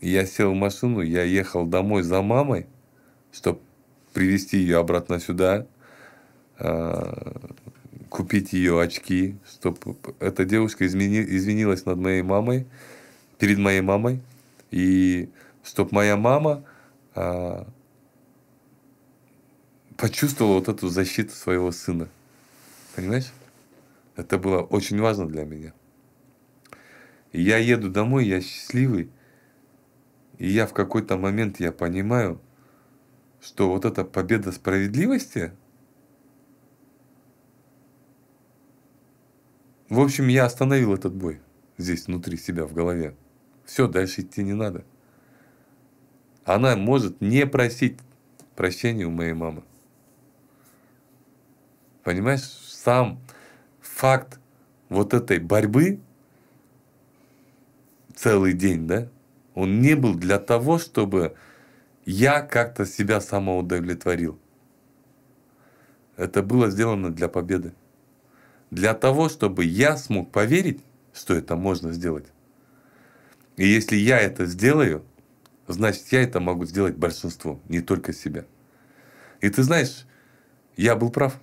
Я сел в машину, я ехал домой за мамой, чтобы привезти ее обратно сюда, а, купить ее очки, чтобы эта девушка извинилась над моей мамой, перед моей мамой, и чтобы моя мама а, почувствовал вот эту защиту своего сына. Понимаешь? Это было очень важно для меня. И я еду домой, я счастливый. И я в какой-то момент я понимаю, что вот эта победа справедливости, в общем, я остановил этот бой здесь внутри себя, в голове. Все, дальше идти не надо. Она может не просить прощения у моей мамы. Понимаешь, сам факт вот этой борьбы целый день, да, он не был для того, чтобы я как-то себя самоудовлетворил. Это было сделано для победы. Для того, чтобы я смог поверить, что это можно сделать. И если я это сделаю, значит, я это могу сделать большинству, не только себя. И ты знаешь, я был прав.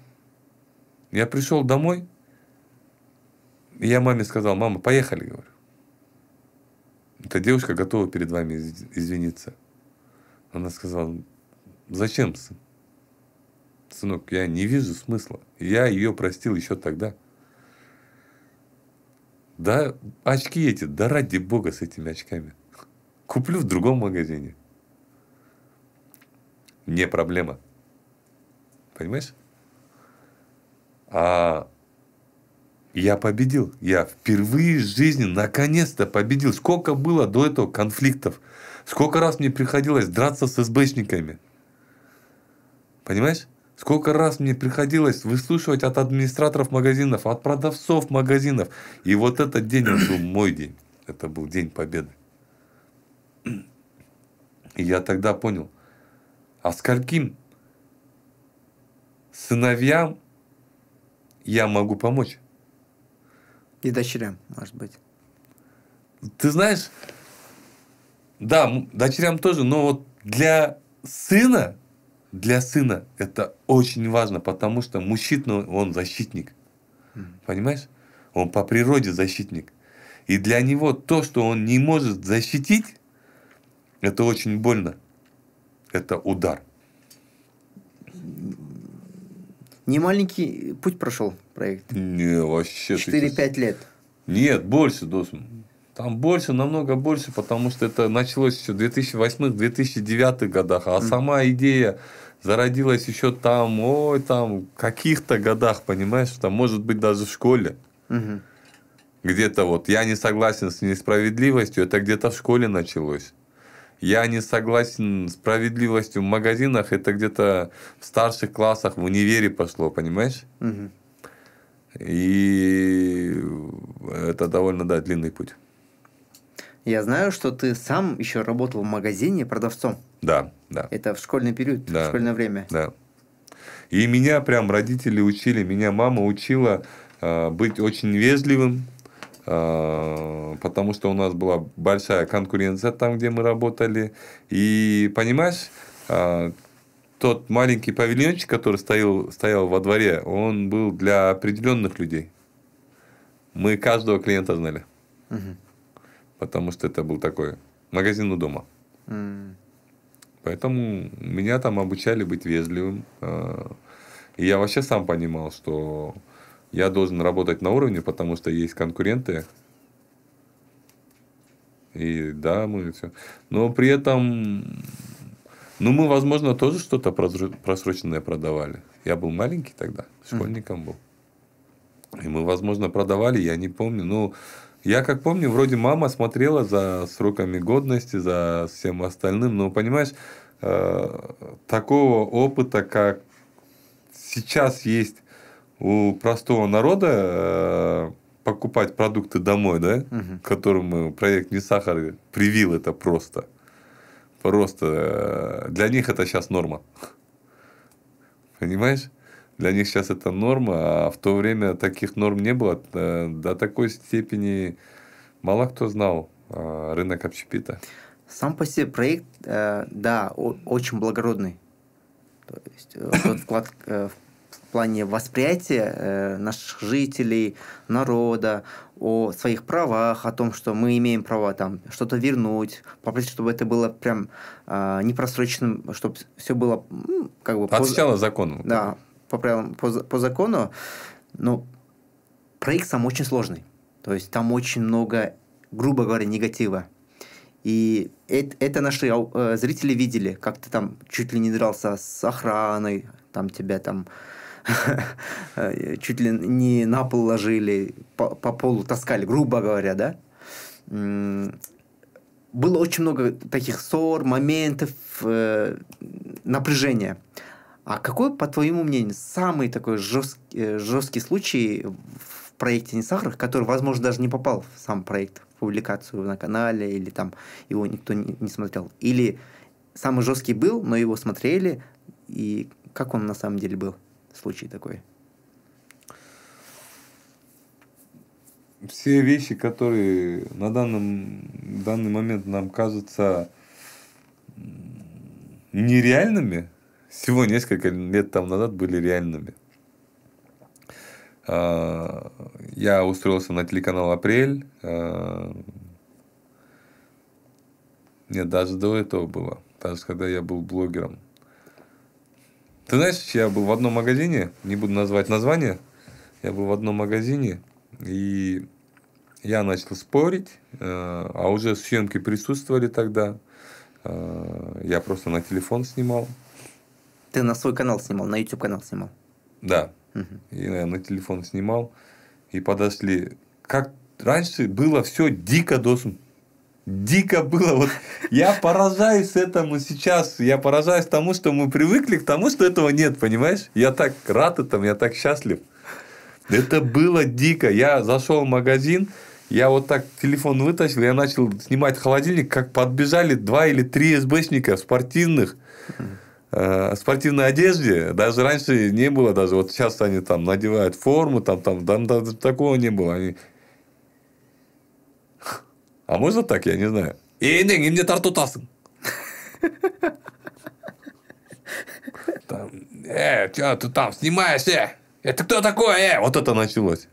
Я пришел домой, и я маме сказал, мама, поехали, говорю. Эта девушка готова перед вами извиниться. Она сказала, зачем, сын? Сынок, я не вижу смысла. Я ее простил еще тогда. Да, очки эти, да ради бога с этими очками. Куплю в другом магазине. Не проблема. Понимаешь? А я победил. Я впервые в жизни наконец-то победил. Сколько было до этого конфликтов. Сколько раз мне приходилось драться с СБшниками. Понимаешь? Сколько раз мне приходилось выслушивать от администраторов магазинов, от продавцов магазинов. И вот этот день, был мой день. Это был день победы. И я тогда понял, а скольким сыновьям я могу помочь. И дочерям, может быть. Ты знаешь, да, дочерям тоже, но вот для сына, для сына это очень важно, потому что мужчина, ну, он защитник. Mm. Понимаешь? Он по природе защитник. И для него то, что он не может защитить, это очень больно. Это удар. Не маленький путь прошел проект. Не, вообще. 4-5 лет. Нет, больше, Досм. Там больше, намного больше, потому что это началось еще в 2008-2009 годах. А mm. сама идея зародилась еще там, ой, там, каких-то годах, понимаешь, там, может быть, даже в школе. Mm-hmm. Где-то вот я не согласен с несправедливостью, это где-то в школе началось я не согласен с справедливостью в магазинах, это где-то в старших классах в универе пошло, понимаешь? Угу. И это довольно, да, длинный путь. Я знаю, что ты сам еще работал в магазине продавцом. Да, да. Это в школьный период, да, в школьное время. Да. И меня прям родители учили, меня мама учила э, быть очень вежливым, а, потому что у нас была большая конкуренция там, где мы работали. И понимаешь, а, тот маленький павильончик, который стоял, стоял во дворе, он был для определенных людей. Мы каждого клиента знали. Угу. Потому что это был такой магазин у дома. Mm. Поэтому меня там обучали быть вежливым. А, и я вообще сам понимал, что я должен работать на уровне, потому что есть конкуренты. И да, мы все. Но при этом, ну, мы, возможно, тоже что-то просроченное продавали. Я был маленький тогда, школьником был. И мы, возможно, продавали, я не помню. Ну, я как помню, вроде мама смотрела за сроками годности, за всем остальным. Но, понимаешь, э, такого опыта, как сейчас есть у простого народа э, покупать продукты домой, да, угу. которым проект «Не сахар» привил это просто. Просто э, для них это сейчас норма. Понимаешь? Для них сейчас это норма, а в то время таких норм не было. Э, до такой степени мало кто знал рынок общепита. Сам по себе проект, да, очень благородный. То есть, тот вклад, в плане восприятия э, наших жителей, народа, о своих правах, о том, что мы имеем право там что-то вернуть, попросить, чтобы это было прям э, непросроченным, чтобы все было ну, как бы... Отвечало по... закону. Да, по правилам, по, по закону. Но проект сам очень сложный. То есть там очень много, грубо говоря, негатива. И это, это наши э, зрители видели, как ты там чуть ли не дрался с охраной, там тебя там Э, чуть ли не на пол ложили, по, по полу таскали, грубо говоря, да. Было очень много таких ссор, моментов, э, напряжения. А какой, по твоему мнению, самый такой жесткий, э, жесткий случай в проекте «Не который, возможно, даже не попал в сам проект, в публикацию на канале, или там его никто не, не смотрел? Или самый жесткий был, но его смотрели, и как он на самом деле был? случай такой. Все вещи, которые на данном, данный момент нам кажутся нереальными, всего несколько лет там назад были реальными. А, я устроился на телеканал «Апрель». А, нет, даже до этого было. Даже когда я был блогером. Ты знаешь, я был в одном магазине, не буду назвать название, я был в одном магазине, и я начал спорить, э, а уже съемки присутствовали тогда. Э, я просто на телефон снимал. Ты на свой канал снимал, на YouTube канал снимал? Да. Угу. И я на телефон снимал. И подошли. Как раньше было все дико досмотрено дико было. Вот я поражаюсь этому сейчас. Я поражаюсь тому, что мы привыкли к тому, что этого нет, понимаешь? Я так рад этому, я так счастлив. Это было дико. Я зашел в магазин, я вот так телефон вытащил, я начал снимать холодильник, как подбежали два или три СБшника спортивных, э, спортивной одежде. Даже раньше не было даже. Вот сейчас они там надевают форму, там, там, там, там такого не было. Они а можно так? Я не знаю. Ей, не, мне тартутасың. Там, э, что ты там снимаешься? Это кто такой? Э? Вот это началось.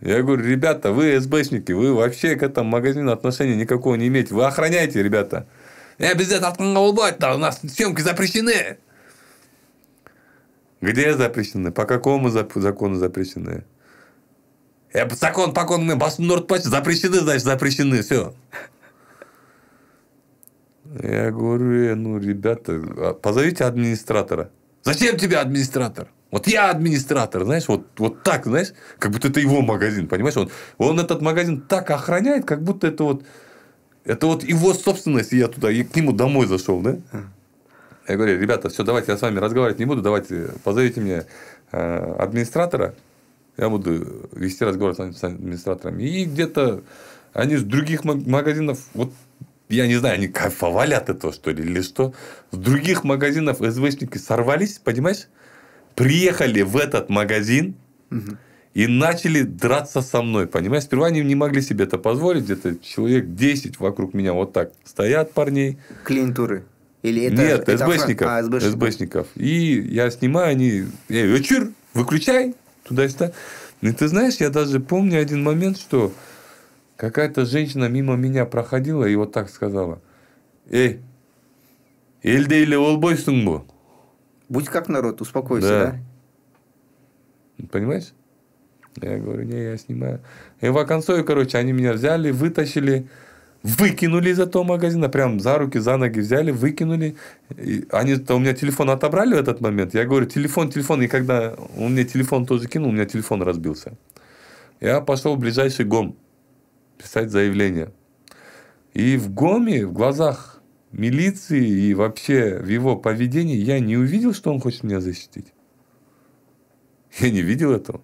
Я говорю, ребята, вы СБшники, вы вообще к этому магазину отношения никакого не имеете. Вы охраняете, ребята. Я без этого улыбать, да, у нас съемки запрещены. Где запрещены? По какому закону запрещены? Закон, покон, мы Нордпасе запрещены, значит, запрещены. Все. Я говорю, э, ну, ребята, а позовите администратора. Зачем тебе администратор? Вот я администратор, знаешь, вот, вот так, знаешь, как будто это его магазин, понимаешь? Он, он этот магазин так охраняет, как будто это вот, это вот его собственность, и я туда, и к нему домой зашел, да? Я говорю, ребята, все, давайте я с вами разговаривать не буду, давайте позовите мне э, администратора, я буду вести разговор с администраторами. И где-то они с других магазинов, вот я не знаю, они кайфовали от этого, что ли, или что. С других магазинов СВшники сорвались, понимаешь? Приехали в этот магазин и начали драться со мной, понимаешь? Сперва они не могли себе это позволить, где-то человек 10 вокруг меня вот так стоят парней. Клиентуры. Или это, Нет, это СБшников, а, СБшников. СБшников. И я снимаю, они... Эй, вечер, выключай, туда-сюда. И ты знаешь, я даже помню один момент, что какая-то женщина мимо меня проходила и вот так сказала. Эй, элде или олбойсың бу? Будь как народ, успокойся, да? да? Понимаешь? Я говорю, не, я снимаю. И в Аконцове, короче, они меня взяли, вытащили выкинули из этого магазина, прям за руки, за ноги взяли, выкинули. И они-то у меня телефон отобрали в этот момент. Я говорю, телефон, телефон. И когда он мне телефон тоже кинул, у меня телефон разбился. Я пошел в ближайший ГОМ писать заявление. И в ГОМе, в глазах милиции и вообще в его поведении я не увидел, что он хочет меня защитить. Я не видел этого.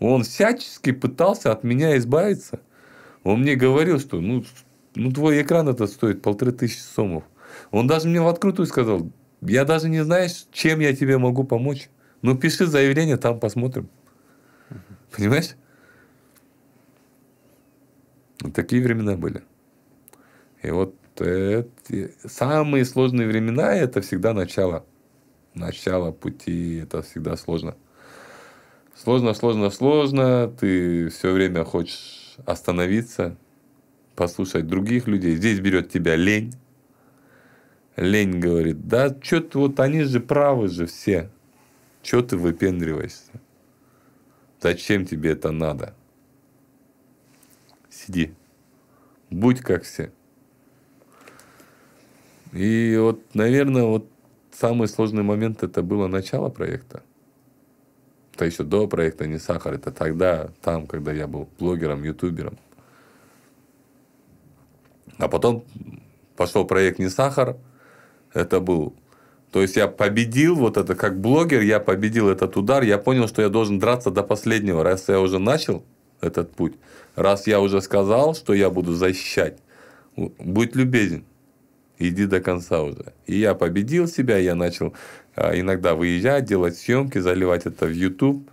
Он всячески пытался от меня избавиться – он мне говорил, что ну, ну твой экран этот стоит полторы тысячи сомов. Он даже мне в открытую сказал, я даже не знаешь, чем я тебе могу помочь. Ну, пиши заявление, там посмотрим. Угу. Понимаешь? Такие времена были. И вот эти, самые сложные времена – это всегда начало. Начало пути – это всегда сложно. Сложно, сложно, сложно. Ты все время хочешь остановиться, послушать других людей. Здесь берет тебя лень. Лень говорит, да что-то вот они же правы же все. Чего ты выпендриваешься? Зачем тебе это надо? Сиди. Будь как все. И вот, наверное, вот самый сложный момент это было начало проекта – это еще до проекта «Не сахар», это тогда, там, когда я был блогером, ютубером. А потом пошел проект «Не сахар», это был... То есть, я победил вот это, как блогер, я победил этот удар, я понял, что я должен драться до последнего, раз я уже начал этот путь, раз я уже сказал, что я буду защищать, будь любезен, иди до конца уже. И я победил себя, я начал а, иногда выезжать, делать съемки, заливать это в YouTube.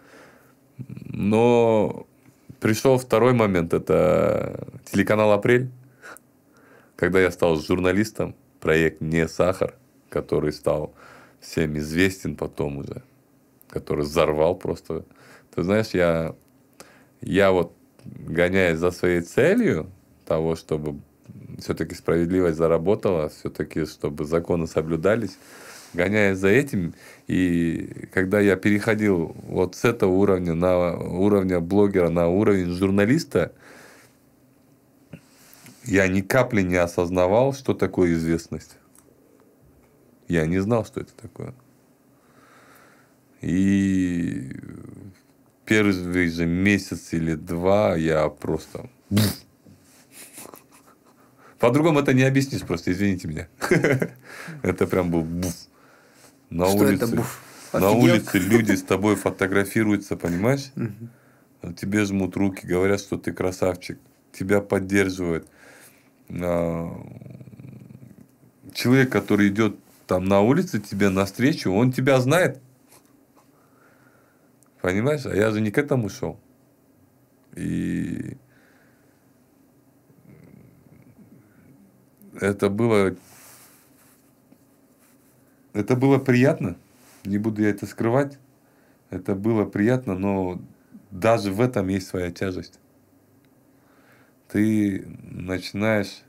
Но пришел второй момент, это телеканал «Апрель», когда я стал журналистом, проект «Не сахар», который стал всем известен потом уже, который взорвал просто. Ты знаешь, я, я вот гоняясь за своей целью того, чтобы все-таки справедливость заработала, все-таки, чтобы законы соблюдались, гоняясь за этим, и когда я переходил вот с этого уровня на уровня блогера, на уровень журналиста, я ни капли не осознавал, что такое известность. Я не знал, что это такое. И первый же месяц или два я просто... По-другому это не объяснишь просто, извините меня. Это прям был буф на Что улице. Это буф? На улице люди с тобой фотографируются, понимаешь? Тебе жмут руки, говорят, что ты красавчик, тебя поддерживают. А, человек, который идет там на улице тебе навстречу, он тебя знает. Понимаешь? А я же не к этому шел. И это было это было приятно, не буду я это скрывать. Это было приятно, но даже в этом есть своя тяжесть. Ты начинаешь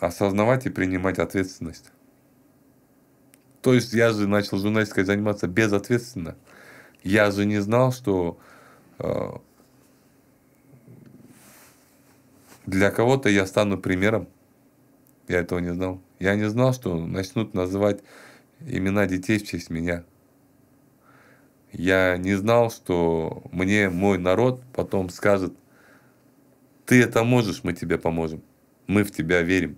осознавать и принимать ответственность. То есть я же начал журналистикой заниматься безответственно. Я же не знал, что э, для кого-то я стану примером. Я этого не знал. Я не знал, что начнут называть имена детей в честь меня. Я не знал, что мне мой народ потом скажет, ты это можешь, мы тебе поможем. Мы в тебя верим.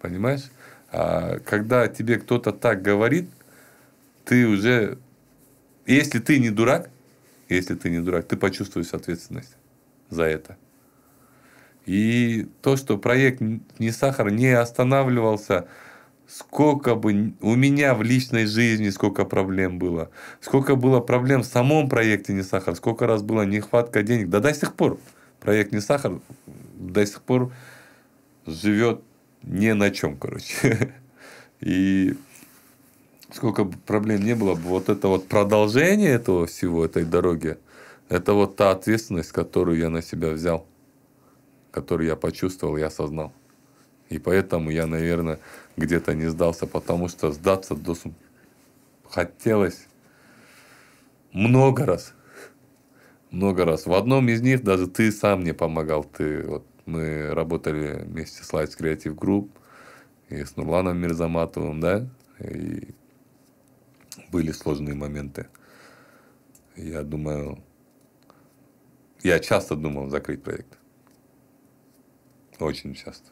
Понимаешь? А когда тебе кто-то так говорит, ты уже... Если ты не дурак, если ты не дурак, ты почувствуешь ответственность за это. И то, что проект «Не сахар» не останавливался, сколько бы у меня в личной жизни сколько проблем было, сколько было проблем в самом проекте «Не сахар», сколько раз была нехватка денег. Да до сих пор проект «Не сахар» до сих пор живет не на чем, короче. И сколько бы проблем не было, вот это вот продолжение этого всего, этой дороги, это вот та ответственность, которую я на себя взял который я почувствовал и осознал. И поэтому я, наверное, где-то не сдался, потому что сдаться до сум... хотелось много раз. Много раз. В одном из них даже ты сам мне помогал. Ты, вот, мы работали вместе с Lights Creative Group и с Нурланом Мирзаматовым, да? И были сложные моменты. Я думаю, я часто думал закрыть проект. Очень часто.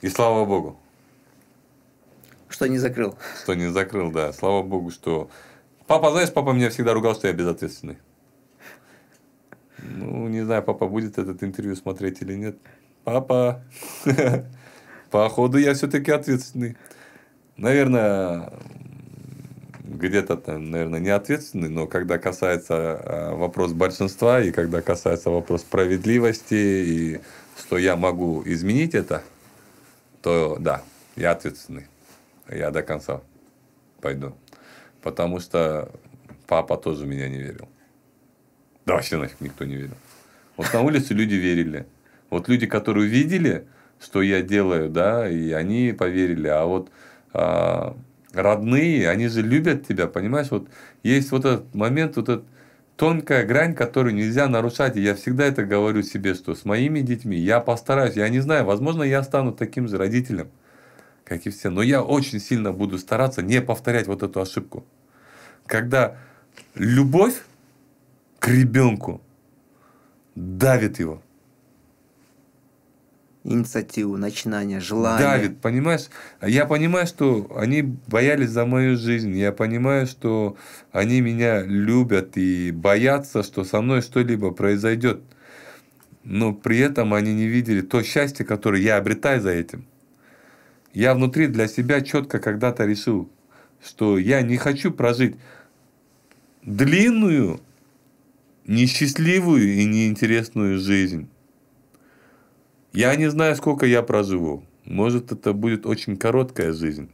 И слава богу. Что не закрыл. Что не закрыл, да. Слава богу, что... Папа, знаешь, папа меня всегда ругал, что я безответственный. Ну, не знаю, папа будет этот интервью смотреть или нет. Папа, походу я все-таки ответственный. Наверное, где-то там, наверное, не ответственный, но когда касается а, вопрос большинства и когда касается вопрос справедливости и что я могу изменить это, то да, я ответственный. Я до конца пойду. Потому что папа тоже меня не верил. Да вообще нафиг никто не верил. Вот на улице люди верили. Вот люди, которые видели, что я делаю, да, и они поверили. А вот а, родные, они же любят тебя, понимаешь? Вот есть вот этот момент, вот эта тонкая грань, которую нельзя нарушать. И я всегда это говорю себе, что с моими детьми я постараюсь. Я не знаю, возможно, я стану таким же родителем, как и все. Но я очень сильно буду стараться не повторять вот эту ошибку. Когда любовь к ребенку давит его инициативу, начинание, желание. Давид, понимаешь? Я понимаю, что они боялись за мою жизнь. Я понимаю, что они меня любят и боятся, что со мной что-либо произойдет. Но при этом они не видели то счастье, которое я обретаю за этим. Я внутри для себя четко когда-то решил, что я не хочу прожить длинную, несчастливую и неинтересную жизнь я не знаю, сколько я проживу. Может, это будет очень короткая жизнь.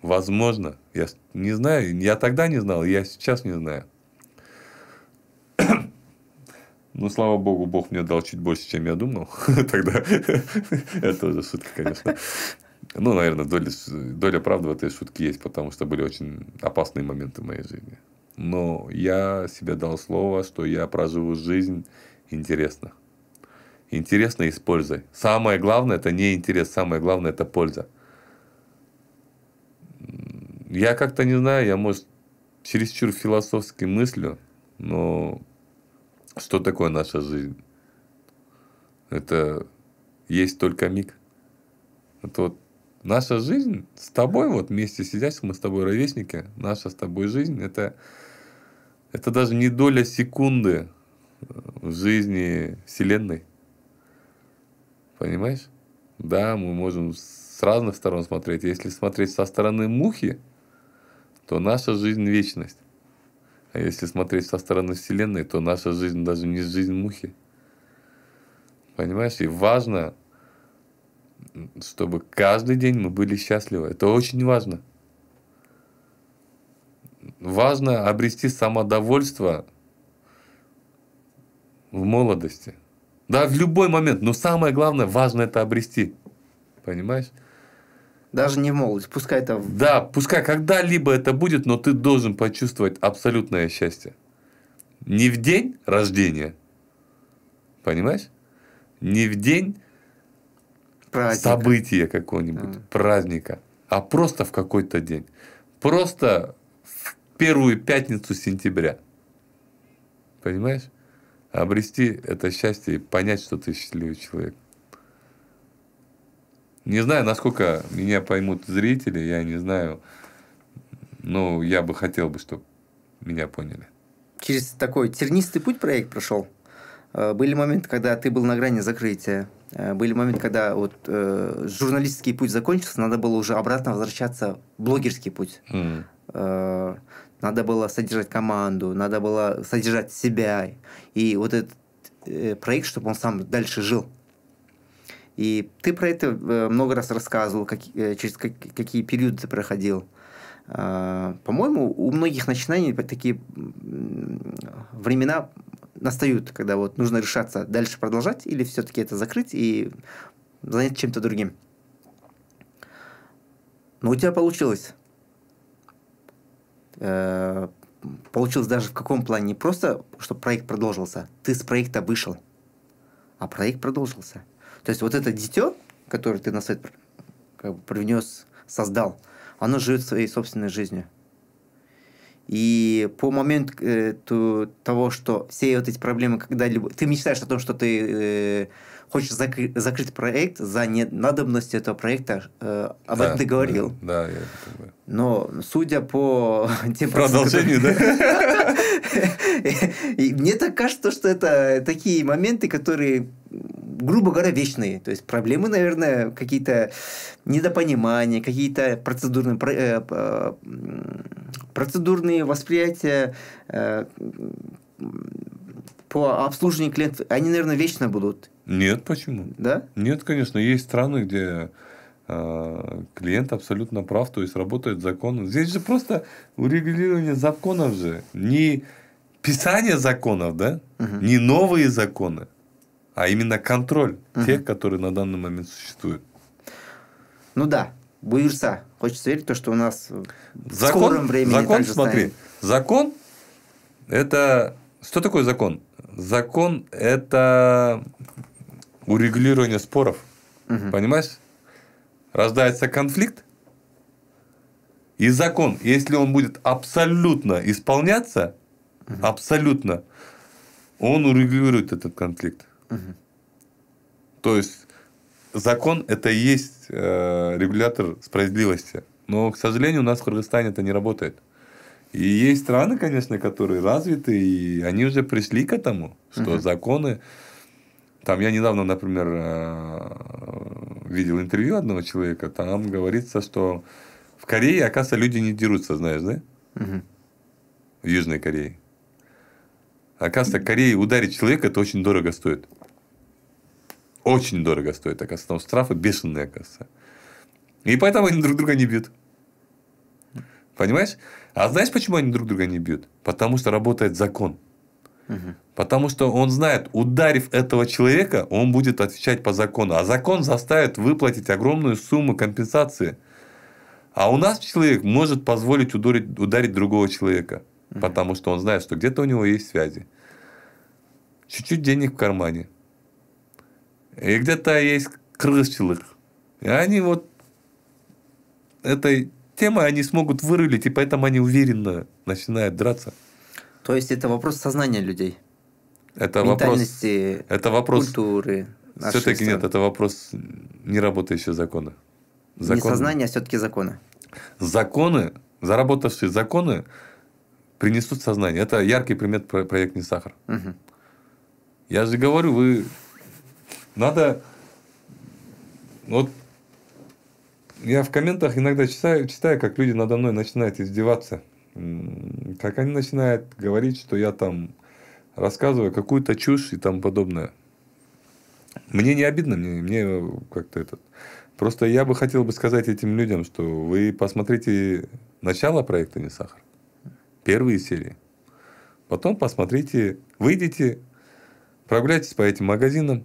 Возможно. Я не знаю. Я тогда не знал, я сейчас не знаю. Ну, слава богу, Бог мне дал чуть больше, чем я думал тогда. Это тоже шутка, конечно. Ну, наверное, доля, доля правды в этой шутке есть, потому что были очень опасные моменты в моей жизни. Но я себе дал слово, что я проживу жизнь интересно интересно и с пользой. Самое главное это не интерес, самое главное это польза. Я как-то не знаю, я, может, чересчур философски мыслю, но что такое наша жизнь? Это есть только миг. Это вот наша жизнь с тобой, вот вместе сидящих, мы с тобой ровесники, наша с тобой жизнь, это, это даже не доля секунды э, в жизни Вселенной. Понимаешь? Да, мы можем с разных сторон смотреть. Если смотреть со стороны мухи, то наша жизнь – вечность. А если смотреть со стороны Вселенной, то наша жизнь даже не жизнь мухи. Понимаешь? И важно, чтобы каждый день мы были счастливы. Это очень важно. Важно обрести самодовольство в молодости – да, в любой момент. Но самое главное, важно это обрести. Понимаешь? Даже не в молодость, пускай это... Да, пускай когда-либо это будет, но ты должен почувствовать абсолютное счастье. Не в день рождения, понимаешь? Не в день праздника. события какого-нибудь, а. праздника, а просто в какой-то день. Просто в первую пятницу сентября. Понимаешь? обрести это счастье и понять, что ты счастливый человек. Не знаю, насколько меня поймут зрители, я не знаю. Но ну, я бы хотел бы, чтобы меня поняли. Через такой тернистый путь проект прошел. Э, были моменты, когда ты был на грани закрытия. Э, были моменты, когда вот э, журналистский путь закончился, надо было уже обратно возвращаться в блогерский путь. Mm. Э, надо было содержать команду, надо было содержать себя. И вот этот э, проект, чтобы он сам дальше жил. И ты про это э, много раз рассказывал, как, э, через как, какие периоды ты проходил. А, по-моему, у многих начинаний такие времена настают, когда вот нужно решаться дальше продолжать или все-таки это закрыть и заняться чем-то другим. Но у тебя получилось. Э, получилось даже в каком плане не просто, чтобы проект продолжился, ты с проекта вышел, а проект продолжился. То есть вот это дитё, которое ты на свет как бы привнес, создал, оно живет своей собственной жизнью. И по моменту э, то, того, что все вот эти проблемы когда-либо... Ты мечтаешь о том, что ты э, хочешь закры- закрыть проект за ненадобностью этого проекта, э, об да, этом ты говорил. Да, да я Но судя по тем Продолжению, да? Мне так кажется, что это такие моменты, которые грубо говоря, вечные. То есть проблемы, наверное, какие-то недопонимания, какие-то процедурные, э, процедурные восприятия э, по обслуживанию клиентов, они, наверное, вечно будут. Нет, почему? Да? Нет, конечно. Есть страны, где э, клиент абсолютно прав, то есть работает закон. Здесь же просто урегулирование законов же. Не писание законов, да? Угу. Не новые законы, а именно контроль угу. тех, которые на данный момент существуют. Ну да, буйырса. Хочется верить, то, что у нас закон, в скором времени Закон, смотри, станет. закон – это… Что такое закон? Закон – это урегулирование споров. Угу. Понимаешь? Рождается конфликт, и закон, если он будет абсолютно исполняться, угу. абсолютно, он урегулирует этот конфликт. Угу. То есть закон это и есть э, регулятор справедливости. Но, к сожалению, у нас в Кыргызстане это не работает. И есть страны, конечно, которые развиты, и они уже пришли к этому, что угу. законы там я недавно, например, э, видел интервью одного человека, там говорится, что в Корее, оказывается, люди не дерутся, знаешь, да? Угу. В Южной Корее. Оказывается, Корее ударить человека это очень дорого стоит. Очень дорого стоит, оказывается. Там штрафы бешеные, оказывается. И поэтому они друг друга не бьют. Понимаешь? А знаешь, почему они друг друга не бьют? Потому что работает закон. Потому что он знает, ударив этого человека, он будет отвечать по закону. А закон заставит выплатить огромную сумму компенсации. А у нас человек может позволить ударить, ударить другого человека. Потому что он знает, что где-то у него есть связи. Чуть-чуть денег в кармане. И где-то есть крысчилых. И они вот этой темой они смогут вырулить, и поэтому они уверенно начинают драться. То есть это вопрос сознания людей. Это вопрос, это вопрос культуры. Все-таки нет, это вопрос не работающего закона. Законы. Не сознание, а все-таки законы. Законы, заработавшие законы, принесут сознание. Это яркий пример про проект «Не сахар». Угу. Я же говорю, вы... Надо... Вот я в комментах иногда читаю, читаю, как люди надо мной начинают издеваться как они начинают говорить, что я там рассказываю какую-то чушь и там подобное. Мне не обидно, мне, мне как-то этот. Просто я бы хотел бы сказать этим людям, что вы посмотрите начало проекта «Не сахар», первые серии. Потом посмотрите, выйдите, прогуляйтесь по этим магазинам,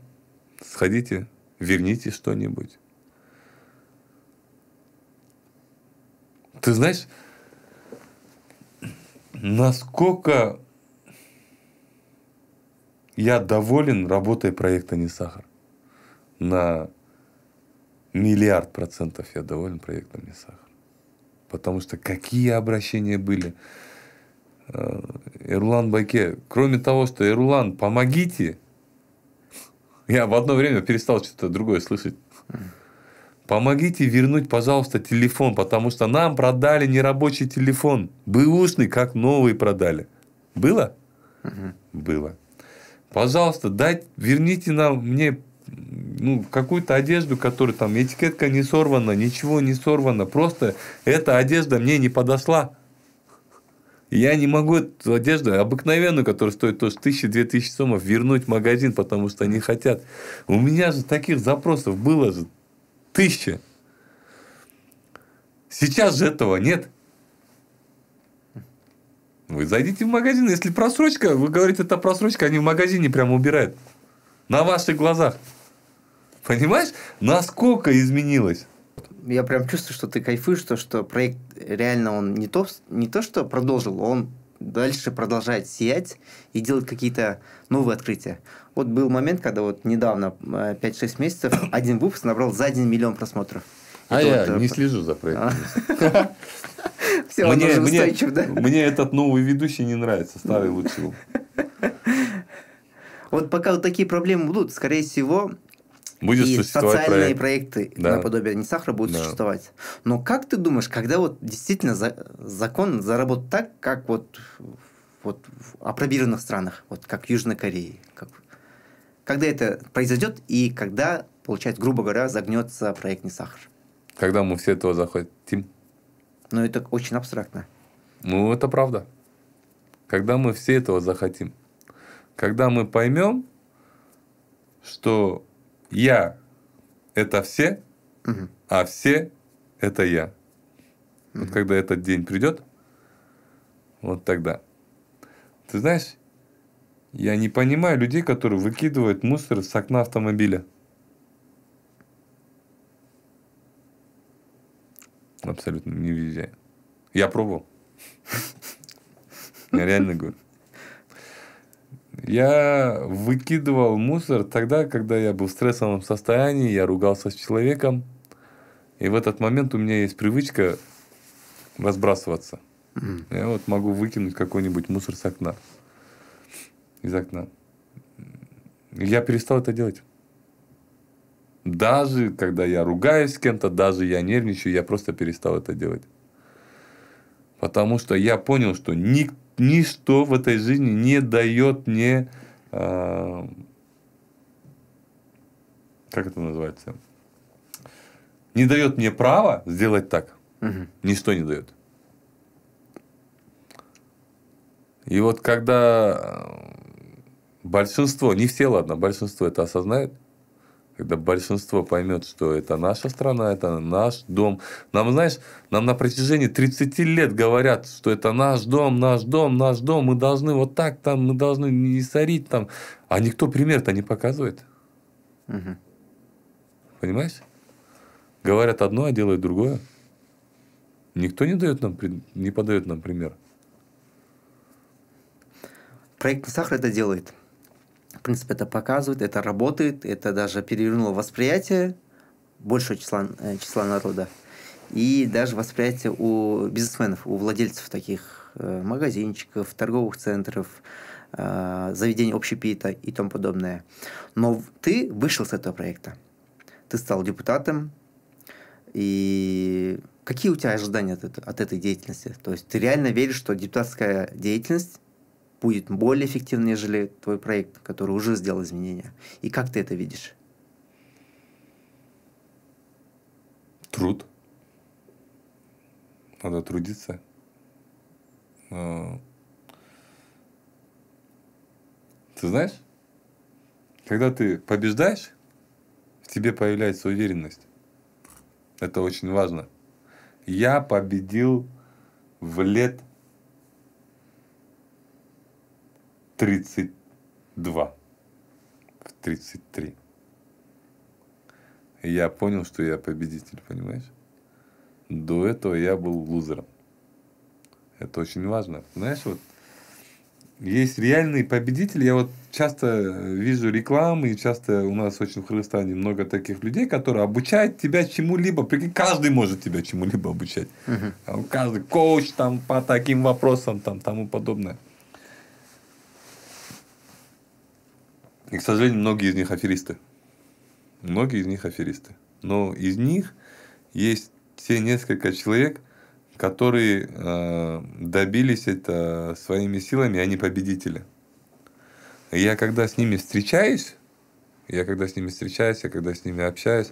сходите, верните что-нибудь. Ты знаешь, насколько я доволен работой проекта «Не сахар». На миллиард процентов я доволен проектом «Не сахар». Потому что какие обращения были. Ирлан э, Байке, кроме того, что Ирлан, помогите, я в одно время перестал что-то другое слышать. Помогите вернуть, пожалуйста, телефон, потому что нам продали нерабочий телефон. Бэушный, как новый продали. Было? Угу. Было. Пожалуйста, дать, верните нам мне ну, какую-то одежду, которая там этикетка не сорвана, ничего не сорвано. Просто эта одежда мне не подошла. Я не могу эту одежду, обыкновенную, которая стоит тоже тысячи-две тысячи сомов, вернуть в магазин, потому что они хотят. У меня же таких запросов было же тысяча. Сейчас же этого нет. Вы зайдите в магазин, если просрочка, вы говорите, это просрочка, они в магазине прямо убирают. На ваших глазах. Понимаешь, насколько изменилось? Я прям чувствую, что ты кайфуешь, то, что проект реально он не то, не то, что продолжил, он дальше продолжать сиять и делать какие-то новые открытия. Вот был момент, когда вот недавно, 5-6 э, месяцев, один выпуск набрал за день миллион просмотров. А это я вот, э, не слежу за проектом. Все, Мне этот новый ведущий не нравится, старый лучше. Вот пока вот такие проблемы будут, скорее всего, будет и существовать социальные проект. проекты да. наподобие не сахара будут да. существовать. Но как ты думаешь, когда вот действительно за, закон заработает так, как вот, вот в апробированных странах, вот как Южной Кореи? Как, когда это произойдет и когда, получается, грубо говоря, загнется проект не сахар? Когда мы все этого захотим. ну это очень абстрактно. Ну, это правда. Когда мы все этого захотим. Когда мы поймем, что я – это все, угу. а все – это я. Угу. Вот когда этот день придет, вот тогда. Ты знаешь, я не понимаю людей, которые выкидывают мусор с окна автомобиля. Абсолютно не везде. Я пробовал. Я реально говорю. Я выкидывал мусор тогда, когда я был в стрессовом состоянии, я ругался с человеком. И в этот момент у меня есть привычка разбрасываться. Mm. Я вот могу выкинуть какой-нибудь мусор с окна. Из окна. Я перестал это делать. Даже когда я ругаюсь с кем-то, даже я нервничаю, я просто перестал это делать. Потому что я понял, что никто ничто в этой жизни не дает мне, э, как это называется, не дает мне права сделать так. Угу. Ничто не дает. И вот когда э, большинство, не все, ладно, большинство это осознает, когда большинство поймет, что это наша страна, это наш дом. Нам, знаешь, нам на протяжении 30 лет говорят, что это наш дом, наш дом, наш дом, мы должны вот так там, мы должны не сорить там. А никто пример-то не показывает. Угу. Понимаешь? Говорят одно, а делают другое. Никто не дает нам, не подает нам пример. Проект «Сахар» это делает. В принципе, это показывает, это работает, это даже перевернуло восприятие большего числа, э, числа народа. И даже восприятие у бизнесменов, у владельцев таких э, магазинчиков, торговых центров, э, заведений общепита и тому подобное. Но ты вышел с этого проекта. Ты стал депутатом. И какие у тебя ожидания от, этой деятельности? То есть ты реально веришь, что депутатская деятельность будет более эффективен, нежели твой проект, который уже сделал изменения. И как ты это видишь? Труд. Надо трудиться. А, ты знаешь, когда ты побеждаешь, в тебе появляется уверенность. Это очень важно. Я победил в лет 32, в 33. Я понял, что я победитель, понимаешь? До этого я был лузером. Это очень важно. Знаешь, вот есть реальный победитель. Я вот часто вижу рекламы, и часто у нас очень в Кыргызстане много таких людей, которые обучают тебя чему-либо. Прикинь, каждый может тебя чему-либо обучать. Uh-huh. Каждый коуч там по таким вопросам там тому подобное. И, к сожалению, многие из них аферисты. Многие из них аферисты. Но из них есть те несколько человек, которые э, добились это своими силами, они победители. И я когда с ними встречаюсь, я когда с ними встречаюсь, я когда с ними общаюсь,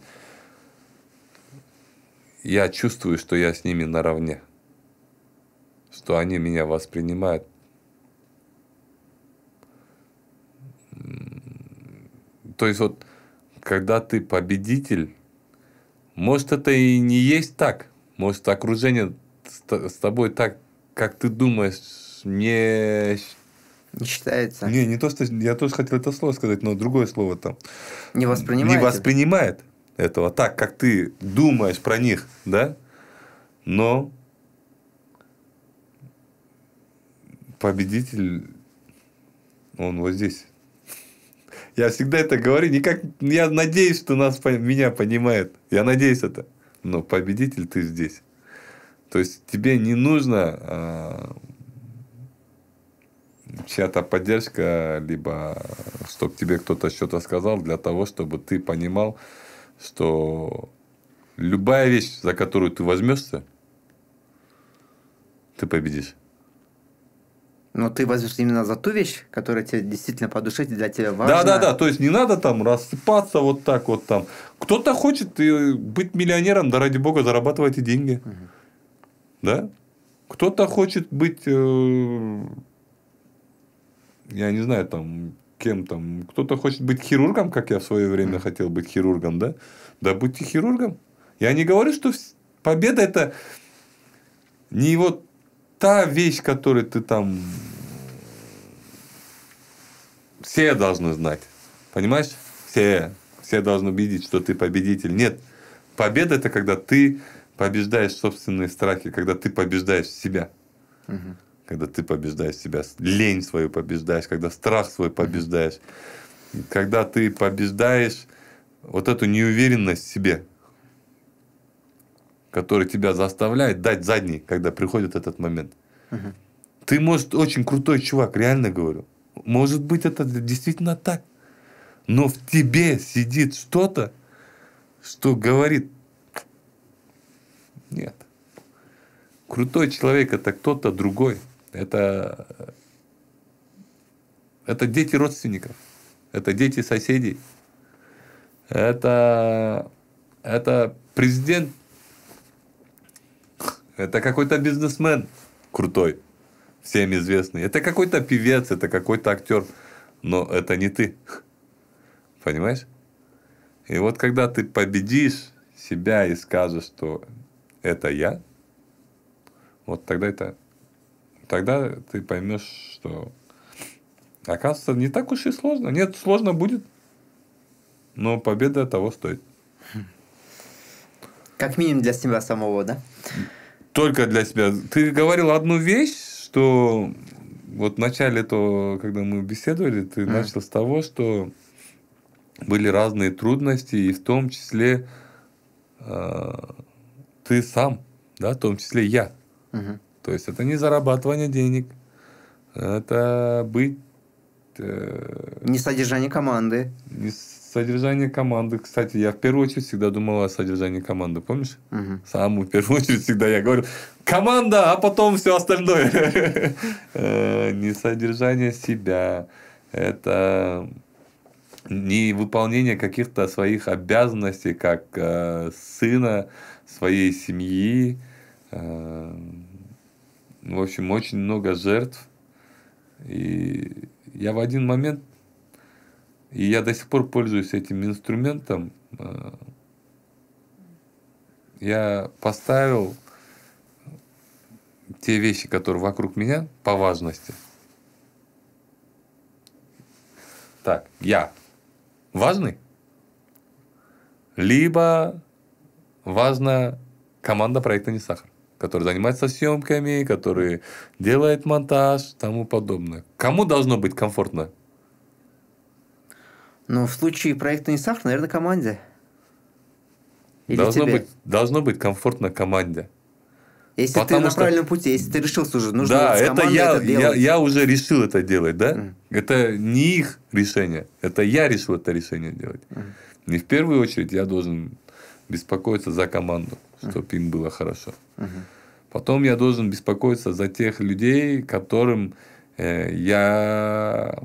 я чувствую, что я с ними наравне. Что они меня воспринимают то есть, вот, когда ты победитель, может, это и не есть так. Может, окружение с тобой так, как ты думаешь, не... Не считается. Не, не то, что... Я тоже хотел это слово сказать, но другое слово там. Не воспринимает. Не воспринимает этого так, как ты думаешь про них, да? Но победитель, он вот здесь. Я всегда это говорю. Никак... Я надеюсь, что нас, меня понимает. Я надеюсь это. Но победитель ты здесь. То есть, тебе не нужно а, чья-то поддержка, либо чтобы тебе кто-то что-то сказал, для того, чтобы ты понимал, что любая вещь, за которую ты возьмешься, ты победишь. Но ты возьмешь именно за ту вещь, которая тебе действительно по душе, для тебя важна. Да, да, да. То есть не надо там рассыпаться вот так вот там. Кто-то хочет быть миллионером, да ради бога, зарабатывайте деньги. Угу. Да? Кто-то хочет быть, э, я не знаю, там, кем там. Кто-то хочет быть хирургом, как я в свое время хотел быть хирургом, да? Да будьте хирургом. Я не говорю, что победа это не вот та вещь, которую ты там... Все должны знать. Понимаешь? Все. Все должны убедить, что ты победитель. Нет. Победа – это когда ты побеждаешь собственные страхи, когда ты побеждаешь себя. Угу. Когда ты побеждаешь себя, лень свою побеждаешь, когда страх свой побеждаешь. Когда ты побеждаешь вот эту неуверенность в себе который тебя заставляет дать задний, когда приходит этот момент. Угу. Ты, может, очень крутой чувак, реально говорю. Может быть, это действительно так. Но в тебе сидит что-то, что говорит, нет. Крутой человек – это кто-то другой. Это, это дети родственников. Это дети соседей. Это, это президент это какой-то бизнесмен крутой, всем известный. Это какой-то певец, это какой-то актер, но это не ты. Понимаешь? И вот когда ты победишь себя и скажешь, что это я, вот тогда это... Тогда ты поймешь, что оказывается не так уж и сложно. Нет, сложно будет, но победа того стоит. Как минимум для себя самого, да? Только для себя. Ты говорил одну вещь, что вот в начале то, когда мы беседовали, ты mm. начал с того, что были разные трудности, и в том числе э, ты сам, да, в том числе я. Mm -hmm. То есть это не зарабатывание денег, это быть... Э, не содержание команды. Не Содержание команды. Кстати, я в первую очередь всегда думал о содержании команды, помнишь? Угу. Самую первую очередь всегда я говорю, команда, а потом все остальное. Э, не содержание себя. Это не выполнение каких-то своих обязанностей, как э, сына, своей семьи. Э, ну, в общем, очень много жертв. И я в один момент и я до сих пор пользуюсь этим инструментом. Я поставил те вещи, которые вокруг меня, по важности. Так, я важный? Либо важна команда проекта «Не сахар», которая занимается съемками, который делает монтаж, тому подобное. Кому должно быть комфортно? Ну в случае проекта ИСАХ, наверное, команде. Или должно, тебе? Быть, должно быть комфортно команде. Если Потому ты на что... правильном пути, если ты решил, что уже нужно да, это командой, я, это делать. я, я уже решил это делать, да? Mm. Это не их решение, это я решил это решение делать. Mm. Не в первую очередь я должен беспокоиться за команду, чтобы mm. им было хорошо. Mm-hmm. Потом я должен беспокоиться за тех людей, которым э, я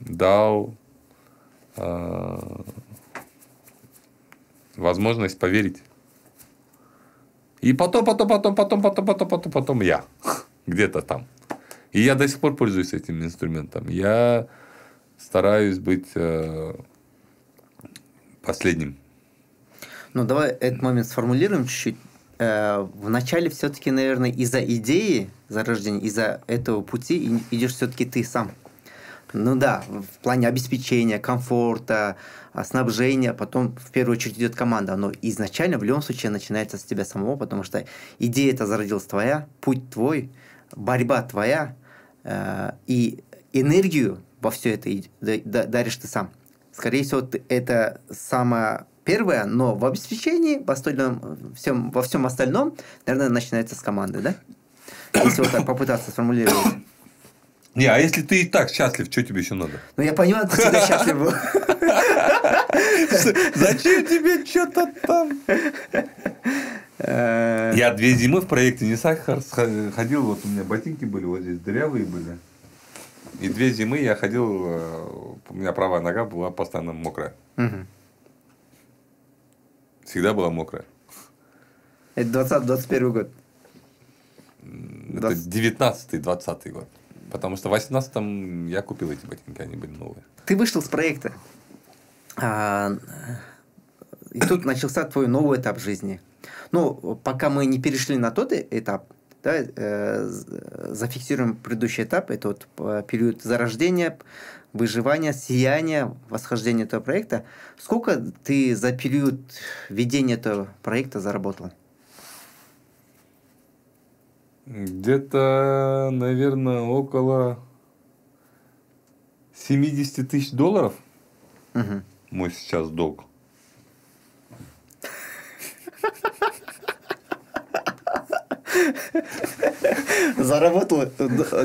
дал Э, возможность поверить. И потом, потом, потом, потом, потом, потом, потом, потом я. Где-то там. И я до сих пор пользуюсь этим инструментом. Я стараюсь быть э, последним. Ну, давай этот момент сформулируем чуть-чуть. Э, Вначале все-таки, наверное, из-за идеи, зарождения из-за этого пути идешь все-таки ты сам. Ну да, в плане обеспечения, комфорта, а, снабжения, потом в первую очередь идет команда. Но изначально в любом случае начинается с тебя самого, потому что идея это зародилась твоя, путь твой, борьба твоя, э, и энергию во все это даришь ты сам. Скорее всего, это самое первое, но в обеспечении, во, остальном, всем, во всем остальном, наверное, начинается с команды, да? Если вот так попытаться сформулировать. Не, а если ты и так счастлив, что тебе еще надо? Ну, я понимаю, ты всегда счастлив был. Зачем тебе что-то там? Э. Я две зимы в проекте не сахар ходил. Вот у меня ботинки были, вот здесь дырявые были. И две зимы я ходил, э, у меня правая нога была постоянно мокрая. Всегда была мокрая. Это 20-21 год. Это 19-20 год. Потому что в 18-м я купил эти ботинки, они были новые. Ты вышел с проекта. А, и тут начался твой новый этап жизни. Ну, пока мы не перешли на тот этап, да, э, зафиксируем предыдущий этап, это вот э, период зарождения, выживания, сияния, восхождения этого проекта. Сколько ты за период ведения этого проекта заработал? Где-то, наверное, около 70 тысяч долларов. Угу. Мой сейчас долг. Заработал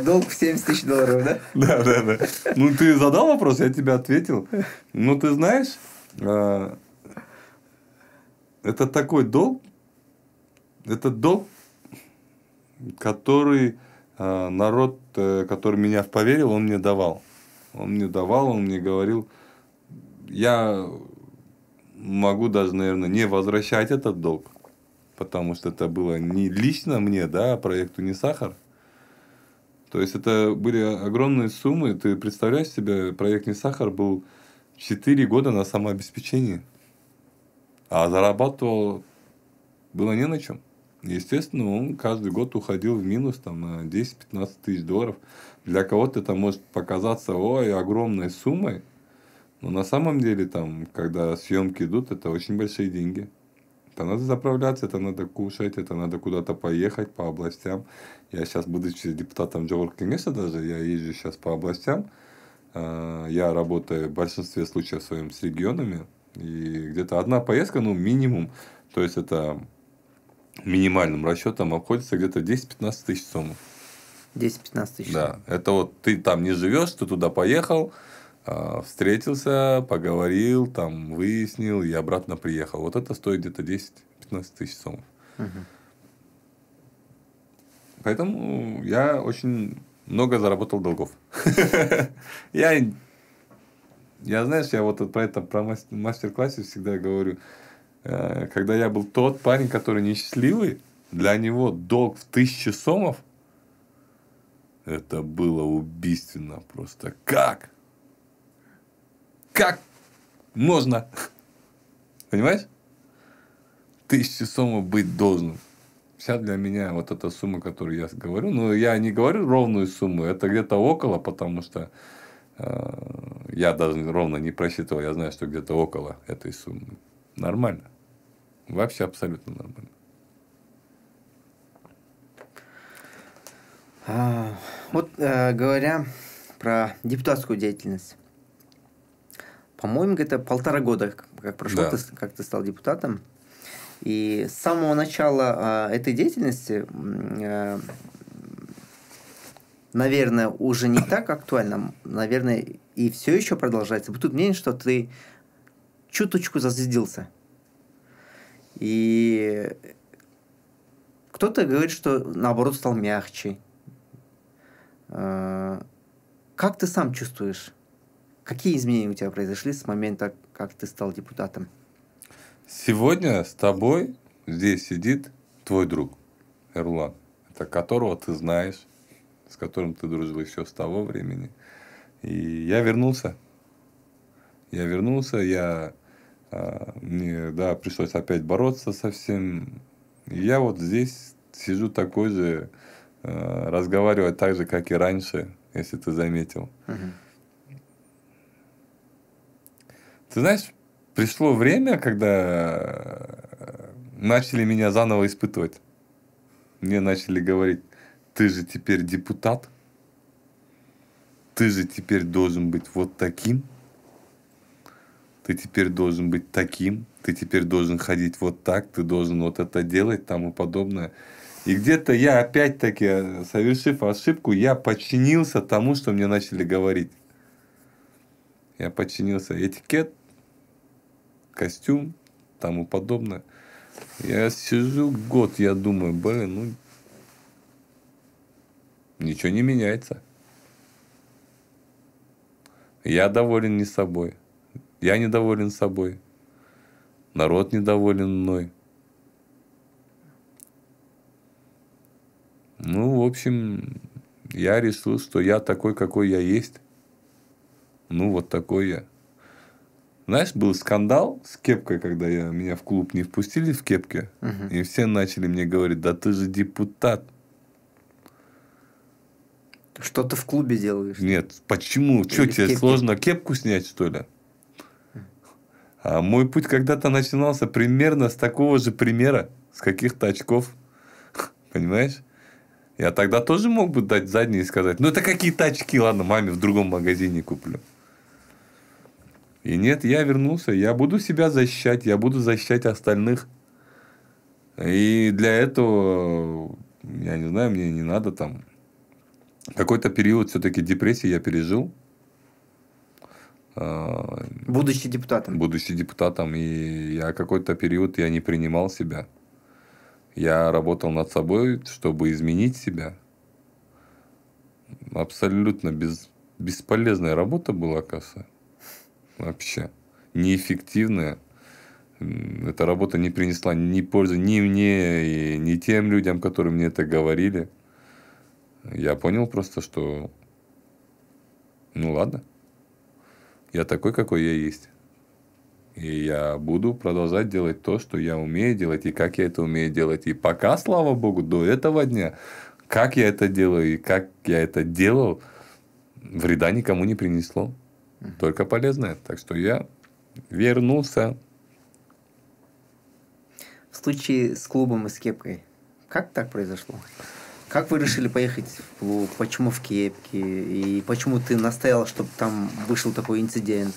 долг в 70 тысяч долларов, да? Да, да, да. Ну, ты задал вопрос, я тебе ответил. Ну, ты знаешь, а, это такой долг, это долг который э, народ, э, который меня поверил, он мне давал. Он мне давал, он мне говорил, я могу даже, наверное, не возвращать этот долг, потому что это было не лично мне, да, а проекту не сахар. То есть это были огромные суммы. Ты представляешь себе, проект не сахар был 4 года на самообеспечении, а зарабатывал было не на чем. Естественно, он каждый год уходил в минус там, на 10-15 тысяч долларов. Для кого-то это может показаться ой, огромной суммой, но на самом деле, там, когда съемки идут, это очень большие деньги. Это надо заправляться, это надо кушать, это надо куда-то поехать по областям. Я сейчас, будучи депутатом Джоур Кенеса даже, я езжу сейчас по областям. А, я работаю в большинстве случаев своим с регионами. И где-то одна поездка, ну, минимум. То есть, это минимальным расчетом обходится где-то 10-15 тысяч сомов. 10-15 тысяч. Да. Это вот ты там не живешь, ты туда поехал, а, встретился, поговорил, там выяснил и обратно приехал. Вот это стоит где-то 10-15 тысяч сомов. Угу. Поэтому я очень много заработал долгов. Я, я знаешь, я вот про это, про мастер-классе всегда говорю. Э, когда я был тот парень, который несчастливый, для него долг в тысячи сомов это было убийственно просто. Как? Как можно? Понимаешь? Тысячи сомов быть должен. вся для меня вот эта сумма, которую я говорю, ну, я не говорю ровную сумму, это где-то около, потому что э, я даже ровно не просчитывал, я знаю, что где-то около этой суммы. Нормально. Вообще абсолютно нормально. А, вот э, говоря про депутатскую деятельность, по-моему, это полтора года, как прошло, да. ты, как ты стал депутатом. И с самого начала э, этой деятельности, э, наверное, уже не так актуально, наверное, и все еще продолжается. Бытует мнение, что ты чуточку зазлился. И кто-то говорит, что наоборот стал мягче. Э, как ты сам чувствуешь? Какие изменения у тебя произошли с момента, как ты стал депутатом? Сегодня с тобой здесь сидит твой друг, Эрлан, это которого ты знаешь, с которым ты дружил еще с того времени. И я вернулся. Я вернулся, я а, мне, да, пришлось опять бороться со всем. я вот здесь сижу такой же, а, разговариваю так же, как и раньше, если ты заметил. Угу. Ты знаешь, пришло время, когда начали меня заново испытывать. Мне начали говорить, ты же теперь депутат, ты же теперь должен быть вот таким – ты теперь должен быть таким, ты теперь должен ходить вот так, ты должен вот это делать, тому подобное. И где-то я опять-таки, совершив ошибку, я подчинился тому, что мне начали говорить. Я подчинился этикет, костюм, тому подобное. Я сижу год, я думаю, блин, ну, ничего не меняется. Я доволен не собой. Я недоволен собой. Народ недоволен мной. Ну, в общем, я решил, что я такой, какой я есть. Ну, вот такой я. Знаешь, был скандал с кепкой, когда я, меня в клуб не впустили в кепке. Угу. И все начали мне говорить, да ты же депутат. Что ты в клубе делаешь? Нет, почему? Или Что тебе кепки? сложно кепку снять, что ли? А, мой путь когда-то начинался примерно с такого же примера, с каких-то очков. Понимаешь? Я тогда тоже мог бы дать задние и сказать, ну это какие-то очки, ладно, маме в другом магазине куплю. И нет, я вернулся, я буду себя защищать, я буду защищать остальных. И для этого, я не знаю, мне не надо там... Какой-то период все-таки депрессии я пережил. А, будучи депутатом. Будучи депутатом. И я какой-то период я не принимал себя. Я работал над собой, чтобы изменить себя. Абсолютно без, бесполезная работа была, касса. Вообще. Неэффективная. Эта работа не принесла ни пользы ни мне, и ни тем людям, которые мне это говорили. Я понял просто, что ну ладно я такой, какой я есть. И я буду продолжать делать то, что я умею делать, и как я это умею делать. И пока, слава богу, до этого дня, как я это делаю и как я это делал, вреда никому не принесло. Только полезное. Так что я вернулся. В случае с клубом и с кепкой, как так произошло? Как вы решили поехать? Почему в Кепке? И почему ты настоял, чтобы там вышел такой инцидент?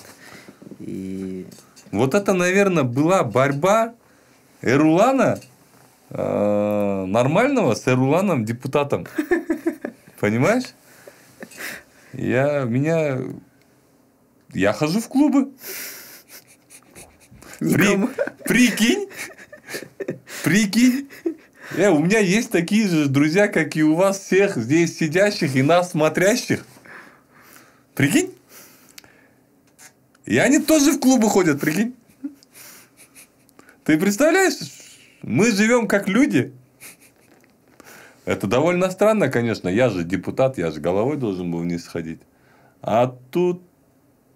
И... Вот это, наверное, была борьба Эрулана э, нормального с Эруланом депутатом. Понимаешь? Я меня... Я хожу в клубы. При, прикинь, прикинь, Э, у меня есть такие же друзья, как и у вас всех здесь сидящих и нас смотрящих. Прикинь? И они тоже в клубы ходят, прикинь? Ты представляешь? Мы живем как люди. Это довольно странно, конечно. Я же депутат, я же головой должен был вниз сходить. А тут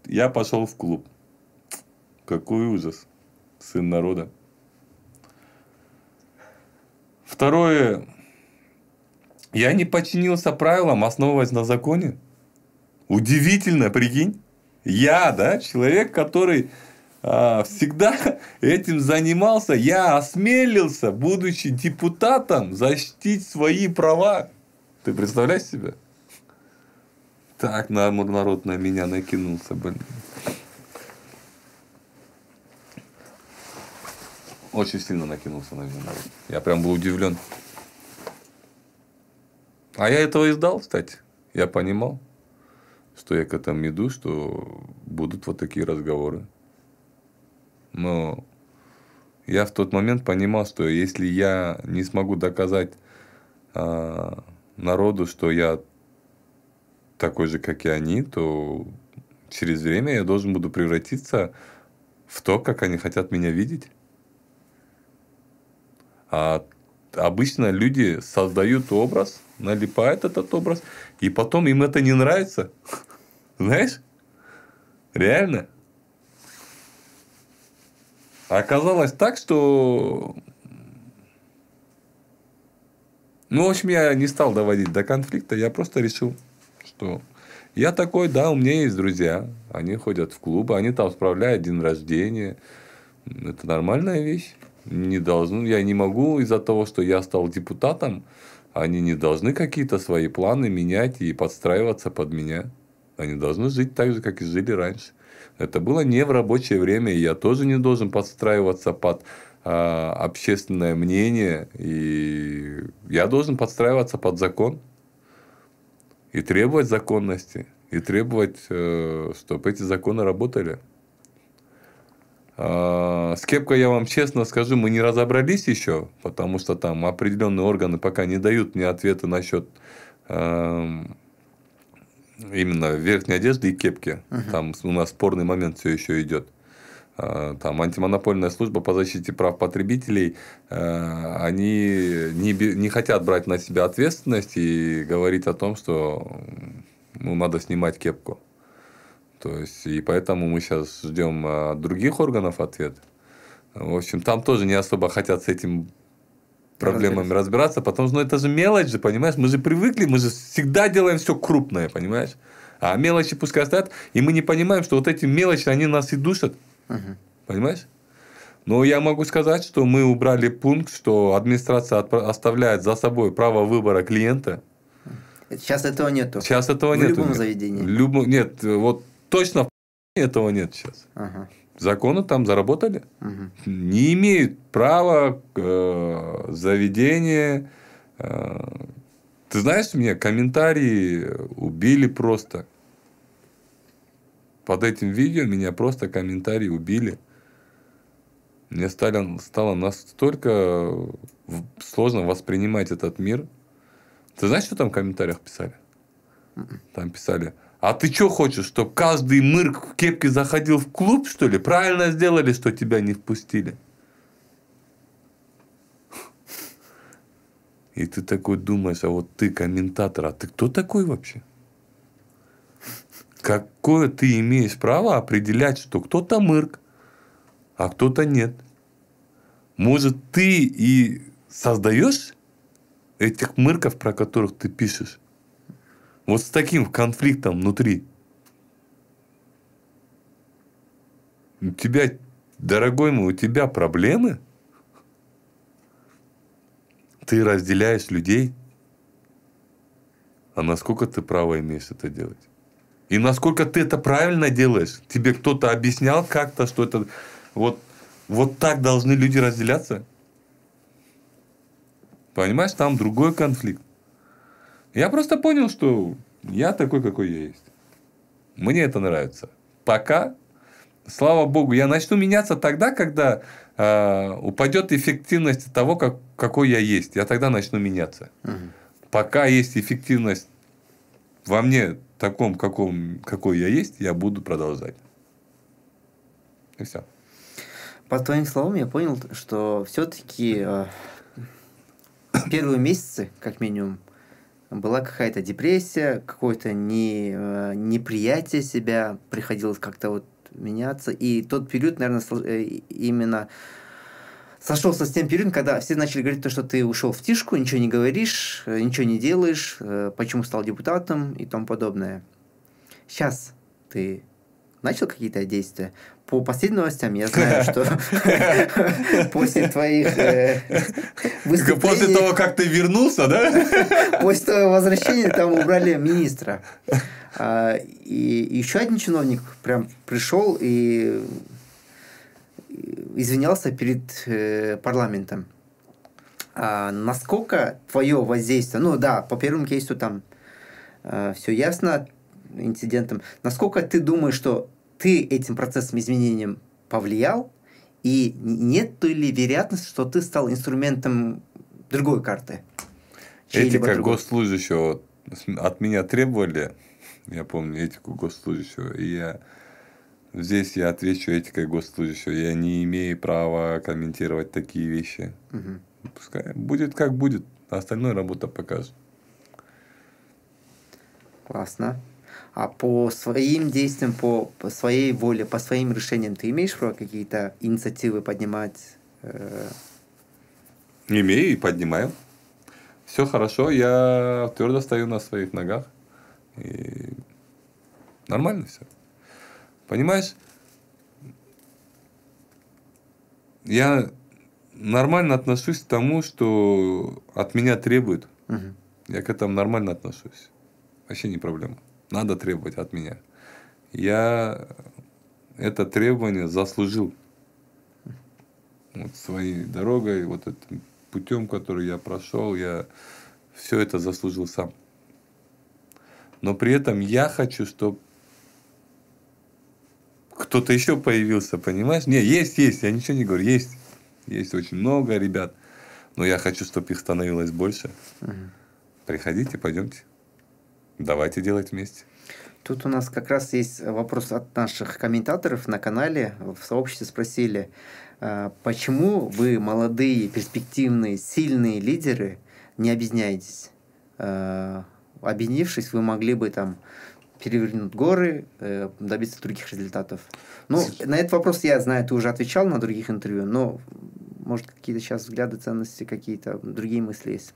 я пошел в клуб. Какой ужас. Сын народа. Второе. Я не подчинился правилам, основываясь на законе. Удивительно, прикинь. Я, да, человек, который а, всегда этим занимался, я осмелился, будучи депутатом, защитить свои права. Ты представляешь себя? Так народ на меня накинулся, блин. очень сильно накинулся на меня Я прям был удивлен. А я этого и ждал, кстати. Я понимал, что я к этому иду, что будут вот такие разговоры. Но я в тот момент понимал, что если я не смогу доказать а, народу, что я такой же, как и они, то через время я должен буду превратиться в то, как они хотят меня видеть. А обычно люди создают образ, налипают этот образ, и потом им это не нравится. Знаешь? Реально. А оказалось так, что... Ну, в общем, я не стал доводить до конфликта. Я просто решил, что я такой, да, у меня есть друзья. Они ходят в клубы, они там справляют день рождения. Это нормальная вещь не должны, ну, я не могу из-за того, что я стал депутатом, они не должны какие-то свои планы менять и подстраиваться под меня. Они должны жить так же, как и жили раньше. Это было не в рабочее время, и я тоже не должен подстраиваться под а, общественное мнение, и я должен подстраиваться под закон и требовать законности, и требовать, э, чтобы эти законы работали. А, с кепкой, я вам честно скажу, мы не разобрались еще, потому что там определенные органы пока не дают мне ответа насчет эм, именно верхней одежды и кепки. Угу. Там у нас спорный момент все еще идет. А, там антимонопольная служба по защите прав потребителей, э, они не, не хотят брать на себя ответственность и говорить о том, что ну, надо снимать кепку. То есть, и поэтому мы сейчас ждем от а, других органов ответ. В общем, там тоже не особо хотят с этим проблемами разбираться, потому что ну, это же мелочь же, понимаешь? Мы же привыкли, мы же всегда делаем все крупное, понимаешь? А мелочи пускай стоят, и мы не понимаем, что вот эти мелочи, они нас и душат. Угу. Понимаешь? Но я могу сказать, что мы убрали пункт, что администрация оставляет за собой право выбора клиента. Сейчас этого нету. Сейчас этого в нету. В любом заведении. Люб... Нет, вот Точно этого нет сейчас. Ага. Законы там заработали. Ага. Не имеют права э, заведение. Э, ты знаешь, мне комментарии убили просто. Под этим видео меня просто комментарии убили. Мне стало, стало настолько э, сложно воспринимать этот мир. Ты знаешь, что там в комментариях писали? М-м. Там писали, а ты что хочешь, чтобы каждый мырк в кепке заходил в клуб, что ли? Правильно сделали, что тебя не впустили. И ты такой думаешь, а вот ты комментатор, а ты кто такой вообще? Какое ты имеешь право определять, что кто-то мырк, а кто-то нет? Может, ты и создаешь этих мырков, про которых ты пишешь? Вот с таким конфликтом внутри. У тебя, дорогой мой, у тебя проблемы? Ты разделяешь людей? А насколько ты право имеешь это делать? И насколько ты это правильно делаешь? Тебе кто-то объяснял как-то, что это... Вот, вот так должны люди разделяться? Понимаешь, там другой конфликт. Я просто понял, что я такой, какой я есть. Мне это нравится. Пока, слава богу, я начну меняться тогда, когда э, упадет эффективность того, как, какой я есть. Я тогда начну меняться. Угу. Пока есть эффективность во мне таком, каком, какой я есть, я буду продолжать. И все. По твоим словам, я понял, что все-таки э, а, первые месяцы, как минимум, была какая-то депрессия, какое-то не, э, неприятие себя, приходилось как-то вот меняться. И тот период, наверное, э, именно сошелся с тем периодом, когда все начали говорить, то, что ты ушел в тишку, ничего не говоришь, э, ничего не делаешь, почему стал депутатом и тому подобное. Сейчас ты начал какие-то действия, по последним новостям я знаю, что после твоих э, выступлений... После того, как ты вернулся, да? После твоего возвращения там убрали министра. А, и еще один чиновник прям пришел и извинялся перед э, парламентом. А, насколько твое воздействие... Ну да, по первому кейсу там э, все ясно инцидентом. Насколько ты думаешь, что ты этим процессом изменением повлиял, и нет ли вероятность, что ты стал инструментом другой карты? Этика другой? госслужащего от меня требовали, я помню этику госслужащего, и я здесь я отвечу этикой госслужащего, я не имею права комментировать такие вещи. Угу. Пускай будет как будет, остальное работа покажет. Классно а по своим действиям, по, по своей воле, по своим решениям ты имеешь право какие-то инициативы поднимать? Э... Имею и поднимаю. Все хорошо, я твердо стою на своих ногах. И нормально все. Понимаешь? Я нормально отношусь к тому, что от меня требуют. Угу. Я к этому нормально отношусь. Вообще не проблема надо требовать от меня. Я это требование заслужил вот своей дорогой, вот этим путем, который я прошел, я все это заслужил сам. Но при этом я хочу, чтобы кто-то еще появился, понимаешь? Не, есть, есть, я ничего не говорю, есть. Есть очень много ребят, но я хочу, чтобы их становилось больше. Угу. Приходите, пойдемте. Давайте делать вместе. Тут у нас как раз есть вопрос от наших комментаторов на канале. В сообществе спросили, а, почему вы, молодые, перспективные, сильные лидеры, не объединяетесь? А, объединившись, вы могли бы там перевернуть горы, э, добиться других результатов. Ну, на этот вопрос я знаю, ты уже отвечал на других интервью, но может, какие-то сейчас взгляды, ценности, какие-то другие мысли есть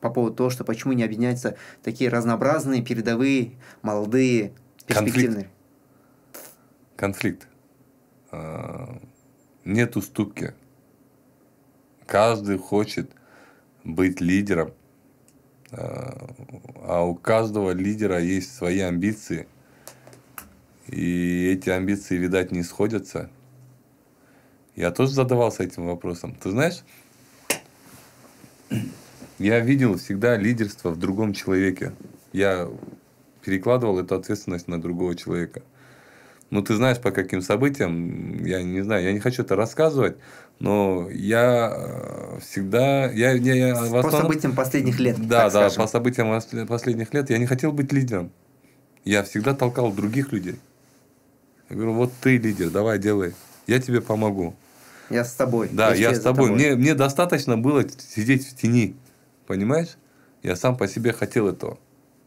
по поводу того, что почему не объединяются такие разнообразные, передовые, молодые, перспективные? Конфликт. Конфликт. А, нет уступки. Каждый хочет быть лидером, а, а у каждого лидера есть свои амбиции – и эти амбиции, видать, не сходятся. Я тоже задавался этим вопросом. Ты знаешь, я видел всегда лидерство в другом человеке. Я перекладывал эту ответственность на другого человека. Ну, ты знаешь, по каким событиям, я не знаю, я не хочу это рассказывать, но я э, всегда... Я, я, я по основном, событиям последних лет. Да, да, скажем. по событиям последних лет я не хотел быть лидером. Я всегда толкал других людей. Я говорю, вот ты лидер, давай делай, я тебе помогу. Я с тобой. Да, я, я с тобой. Мне, мне достаточно было сидеть в тени. Понимаешь? Я сам по себе хотел этого.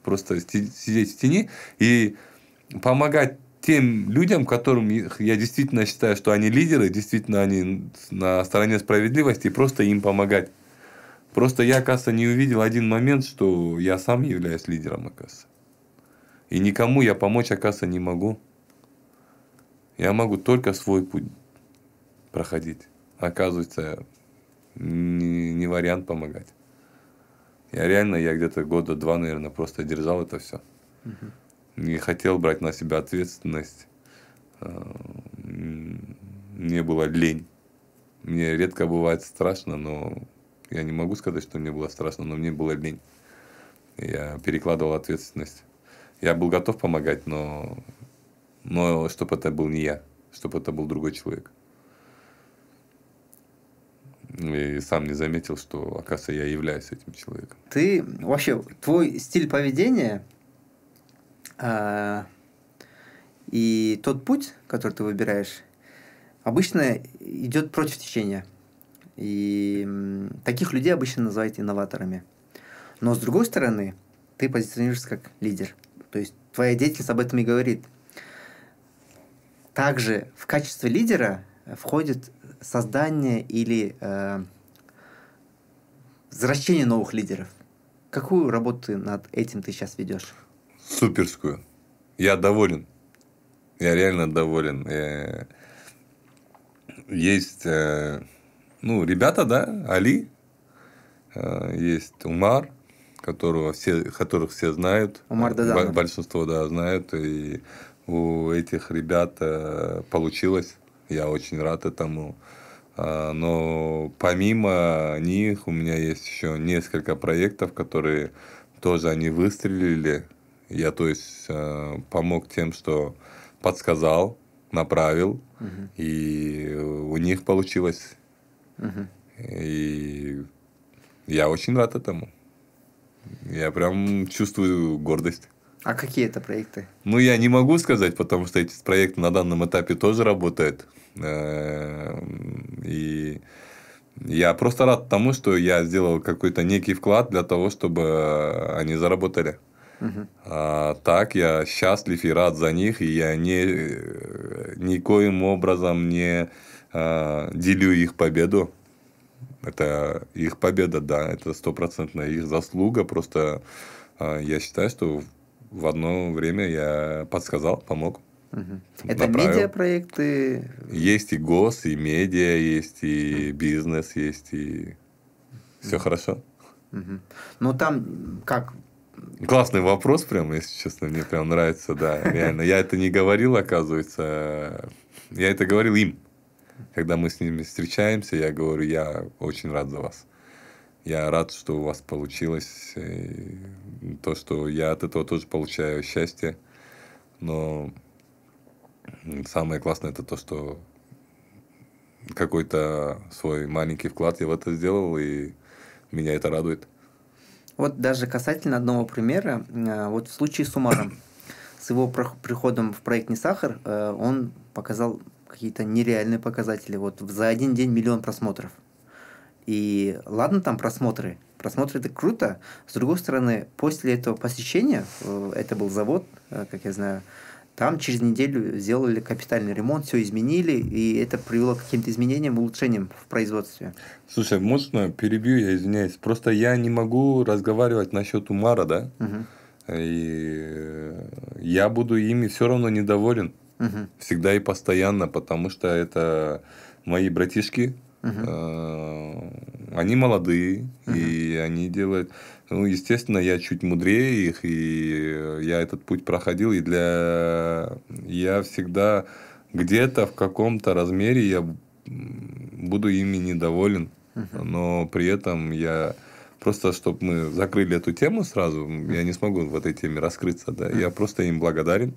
Просто сидеть в тени и помогать тем людям, которым я действительно считаю, что они лидеры, действительно они на стороне справедливости, и просто им помогать. Просто я, оказывается, не увидел один момент, что я сам являюсь лидером, оказывается. И никому я помочь, оказывается, не могу. Я могу только свой путь проходить. Оказывается, не, не вариант помогать. Я реально, я где-то года два, наверное, просто держал это все. Угу. Не хотел брать на себя ответственность. Э, мне было лень. Мне редко бывает страшно, но я не могу сказать, что мне было страшно, но мне было лень. Я перекладывал ответственность. Я был готов помогать, но, но чтобы это был не я, чтобы это был другой человек и сам не заметил, что, оказывается, я являюсь этим человеком. Ты вообще, твой стиль поведения э, и тот путь, который ты выбираешь, обычно идет против течения. И таких людей обычно называют инноваторами. Но с другой стороны, ты позиционируешься как лидер. То есть твоя деятельность об этом и говорит. Также в качестве лидера входит создание или э, возвращение новых лидеров. Какую работу ты над этим ты сейчас ведешь? Суперскую. Я доволен. Я реально доволен. Я... Э, есть, э, ну, ребята, да, Али, э, есть Умар, которого все, которых все знают. Умар Даданов. Большинство, да, знают. И у этих ребят э, получилось я очень рад этому. А, но помимо них у меня есть еще несколько проектов, которые тоже они выстрелили. Я, то есть, а, помог тем, что подсказал, направил, угу. и у них получилось. Угу. И я очень рад этому. Я прям чувствую гордость. А какие это проекты? Ну, я не могу сказать, потому что эти проекты на данном этапе тоже работают. Э, и я просто рад тому, что я сделал какой-то некий вклад для того, чтобы они заработали. Угу. А, так, я счастлив и рад за них, и я не, никоим образом не а, делю их победу. Это их победа, да, это стопроцентная их заслуга. Просто а, я считаю, что в одно время я подсказал, помог. Угу. Это направил. медиапроекты? Есть и гос, и медиа, есть и бизнес, есть и... Все угу. хорошо. Угу. Ну, там как? Классный вопрос, прям, если честно, мне прям нравится, да, реально. Я это не говорил, оказывается. Я это говорил им. Когда мы с ними встречаемся, я говорю, я очень рад за вас. Я рад, что у вас получилось. Э, то, что я от этого тоже получаю счастье. Но самое классное это то, что какой-то свой маленький вклад я в это сделал, и меня это радует. Вот даже касательно одного примера, э, вот в случае с Умаром, с его приходом в проект «Не сахар», э, он показал какие-то нереальные показатели. Вот за один день миллион просмотров – и ладно там просмотры, просмотры это круто. С другой стороны, после этого посещения, э, это был завод, э, как я знаю, там через неделю сделали капитальный ремонт, все изменили, и это привело к каким-то изменениям, улучшениям в производстве. Слушай, можно перебью, я извиняюсь. Просто я не могу разговаривать насчет Умара, да? Угу. И э, я буду ими все равно недоволен. Угу. Всегда и постоянно, потому что это мои братишки, Э, они молодые, uh-huh. и они делают... Ну, естественно, я чуть мудрее их, и я этот путь проходил, и для... Я всегда где-то в каком-то размере я буду ими недоволен, uh-huh. но при этом я... Просто, чтобы мы закрыли эту тему сразу, я не смогу в этой теме раскрыться, да, я просто им благодарен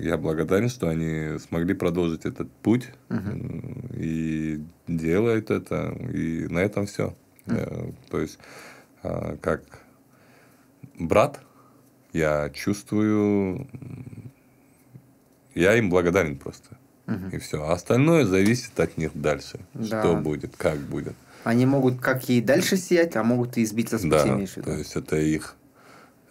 я благодарен, что они смогли продолжить этот путь uh-huh. и делают это. И на этом все. Uh-huh. Я, то есть, а, как брат, я чувствую, я им благодарен просто. Uh-huh. И все. А остальное зависит от них дальше. Да. Что будет, как будет. Они могут как и дальше сиять, а могут и избиться с пути, да, То есть это их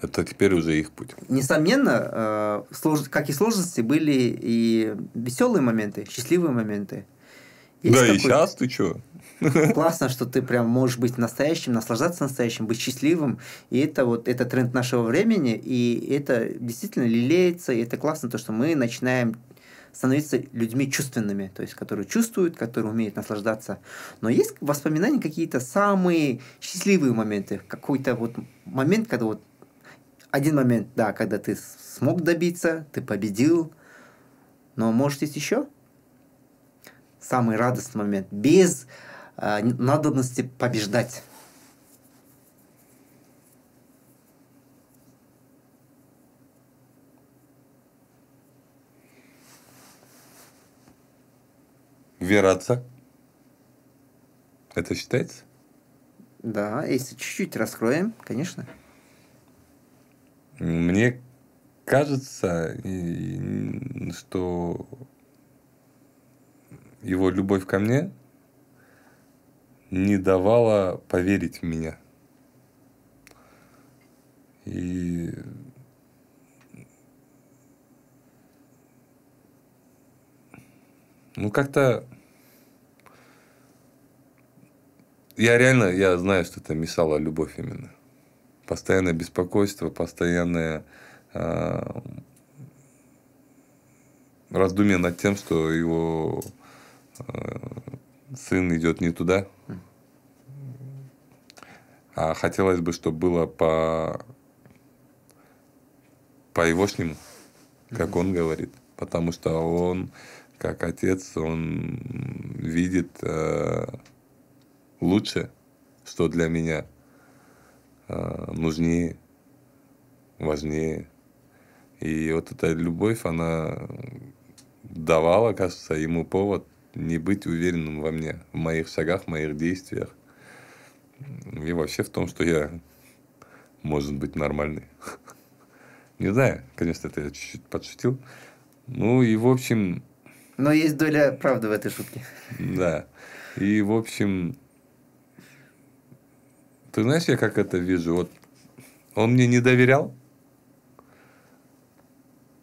это теперь уже их путь. Несомненно, э, как и сложности, были и веселые моменты, счастливые моменты. Есть да, и сейчас ты чё? Классно, что ты прям можешь быть настоящим, наслаждаться настоящим, быть счастливым. И это вот это тренд нашего времени, и это действительно лелеется, и это классно, то, что мы начинаем становиться людьми чувственными, то есть которые чувствуют, которые умеют наслаждаться. Но есть воспоминания какие-то самые счастливые моменты, какой-то вот момент, когда вот один момент, да, когда ты смог добиться, ты победил, но может есть еще? Самый радостный момент. Без э, надобности побеждать. Вера отца? Это считается? Да, если чуть-чуть раскроем, конечно. Мне кажется, что его любовь ко мне не давала поверить в меня. И ну как-то я реально я знаю, что это мешала любовь именно постоянное беспокойство, постоянное э, а, раздумие над тем, что его э, сын идет не туда. А хотелось бы, чтобы было по по егошнему, как mm-hmm. он говорит, потому что он как отец, он видит э, лучше, что для меня Э, нужнее, важнее. И вот эта любовь, она давала, кажется, ему повод не быть уверенным во мне, в моих шагах, в моих действиях. И вообще в том, что я, может быть, нормальный. Не знаю, конечно, это я чуть-чуть подшутил. Ну и в общем... Но есть доля правды в этой шутке. Да. И в общем, ты знаешь, я как это вижу? Вот он мне не доверял.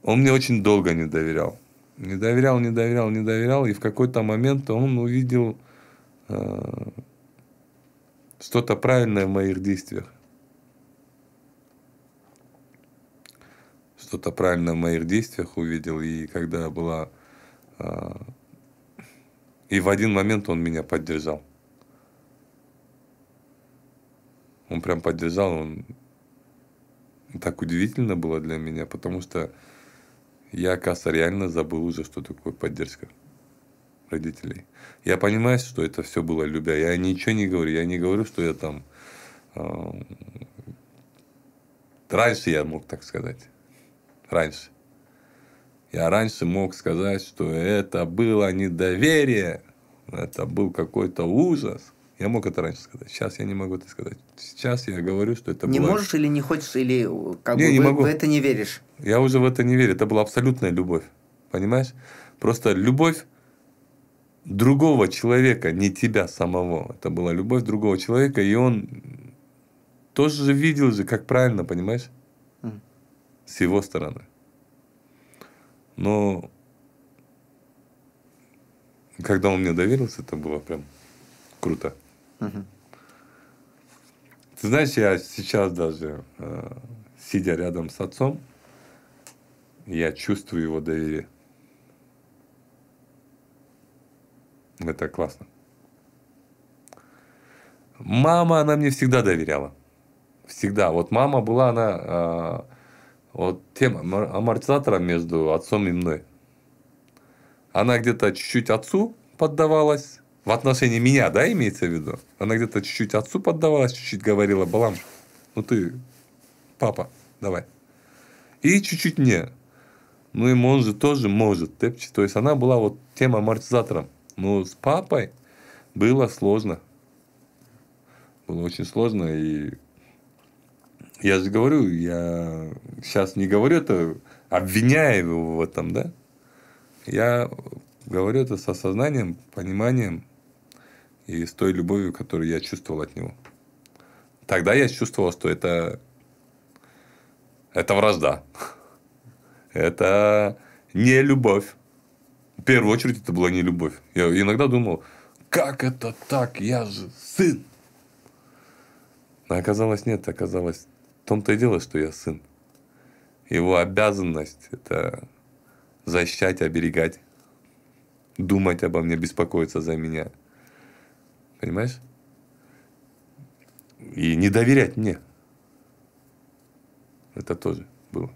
Он мне очень долго не доверял. Не доверял, не доверял, не доверял. И в какой-то момент он увидел э, что-то правильное в моих действиях. Что-то правильное в моих действиях увидел. И когда была... Э, и в один момент он меня поддержал. Он прям поддержал, он так удивительно было для меня, потому что я, оказывается, реально забыл уже, что такое поддержка родителей. Я понимаю, что это все было любя. Я ничего не говорю. Я не говорю, что я там... Э, раньше я мог так сказать. Раньше. Я раньше мог сказать, что это было недоверие. Это был какой-то ужас. Я мог это раньше сказать. Сейчас я не могу это сказать. Сейчас я говорю, что это не было... Не можешь или не хочешь, или э, как не, бы не вы, могу. в это не веришь? Я уже в это не верю. Это была абсолютная любовь. Понимаешь? Просто любовь другого человека, не тебя самого. Это была любовь другого человека, и он тоже же видел же, как правильно, понимаешь? Mm. С его стороны. Но когда он мне доверился, это было прям круто. Ты знаешь, я сейчас даже, э, сидя рядом с отцом, я чувствую его доверие. Это классно. Мама, она мне всегда доверяла. Всегда. Вот мама была, она э, вот тем амортизатором между отцом и мной. Она где-то чуть-чуть отцу поддавалась, в отношении меня, да, имеется в виду? Она где-то чуть-чуть отцу поддавалась, чуть-чуть говорила, Балам, ну ты, папа, давай. И чуть-чуть не. Ну, и он же тоже может тэпчить. То есть, она была вот тем амортизатором. Но с папой было сложно. Было очень сложно. И я же говорю, я сейчас не говорю это, обвиняя его в этом, да? Я говорю это с осознанием, пониманием, и с той любовью, которую я чувствовал от него. Тогда я чувствовал, что это, это вражда. Это не любовь. В первую очередь, это была не любовь. Я иногда думал, как это так? Я же сын. Но оказалось, нет. Оказалось, в том-то и дело, что я сын. Его обязанность – это защищать, оберегать, думать обо мне, беспокоиться за меня – Понимаешь? И не доверять мне. Это тоже было.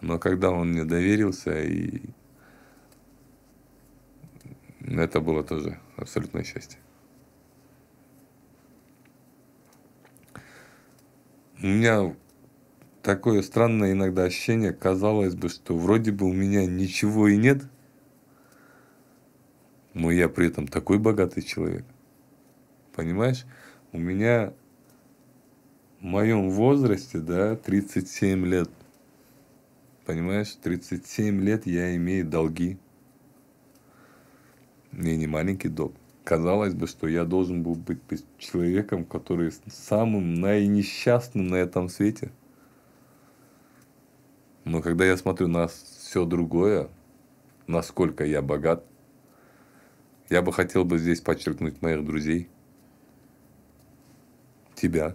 Но когда он мне доверился, и это было тоже абсолютное счастье. У меня такое странное иногда ощущение, казалось бы, что вроде бы у меня ничего и нет, но я при этом такой богатый человек понимаешь? У меня в моем возрасте, да, 37 лет. Понимаешь, 37 лет я имею долги. Мне не маленький долг. Казалось бы, что я должен был быть человеком, который самым наинесчастным на этом свете. Но когда я смотрю на все другое, насколько я богат, я бы хотел бы здесь подчеркнуть моих друзей – тебя.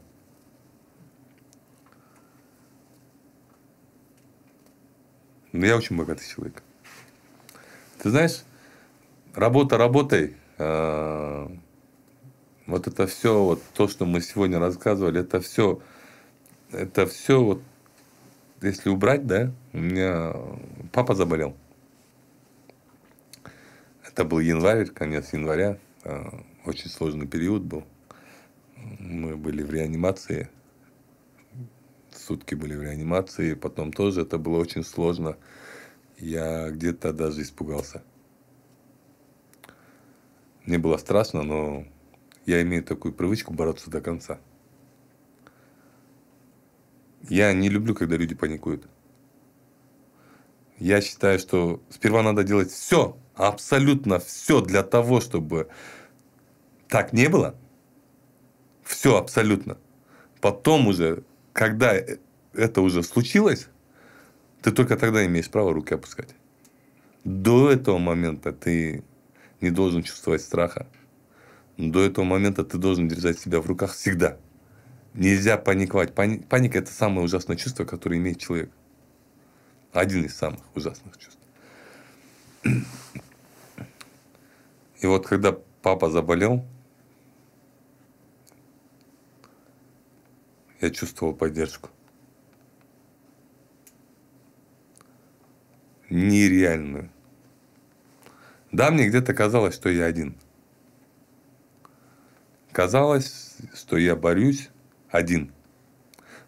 Но ну, я очень богатый человек. Ты знаешь, работа работой, а, вот это все, вот то, что мы сегодня рассказывали, это все, это все вот, если убрать, да, у меня папа заболел. Это был январь, конец января, а, очень сложный период был мы были в реанимации, сутки были в реанимации, потом тоже это было очень сложно. Я где-то даже испугался. Мне было страшно, но я имею такую привычку бороться до конца. Я не люблю, когда люди паникуют. Я считаю, что сперва надо делать все, абсолютно все для того, чтобы так не было, все абсолютно. Потом уже, когда это уже случилось, ты только тогда имеешь право руки опускать. До этого момента ты не должен чувствовать страха. До этого момента ты должен держать себя в руках всегда. Нельзя паниковать. Пани... Паника – это самое ужасное чувство, которое имеет человек. Один из самых ужасных чувств. И вот когда папа заболел, я чувствовал поддержку. Нереальную. Да, мне где-то казалось, что я один. Казалось, что я борюсь один.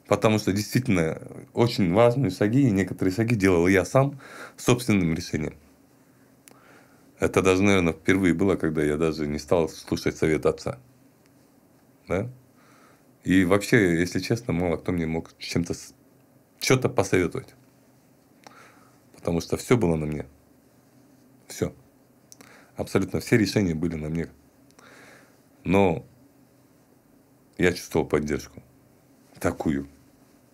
Потому что действительно очень важные шаги, и некоторые шаги делал я сам собственным решением. Это даже, наверное, впервые было, когда я даже не стал слушать совет отца. Да? И вообще, если честно, мало кто мне мог чем-то что-то посоветовать. Потому что все было на мне. Все. Абсолютно все решения были на мне. Но я чувствовал поддержку. Такую.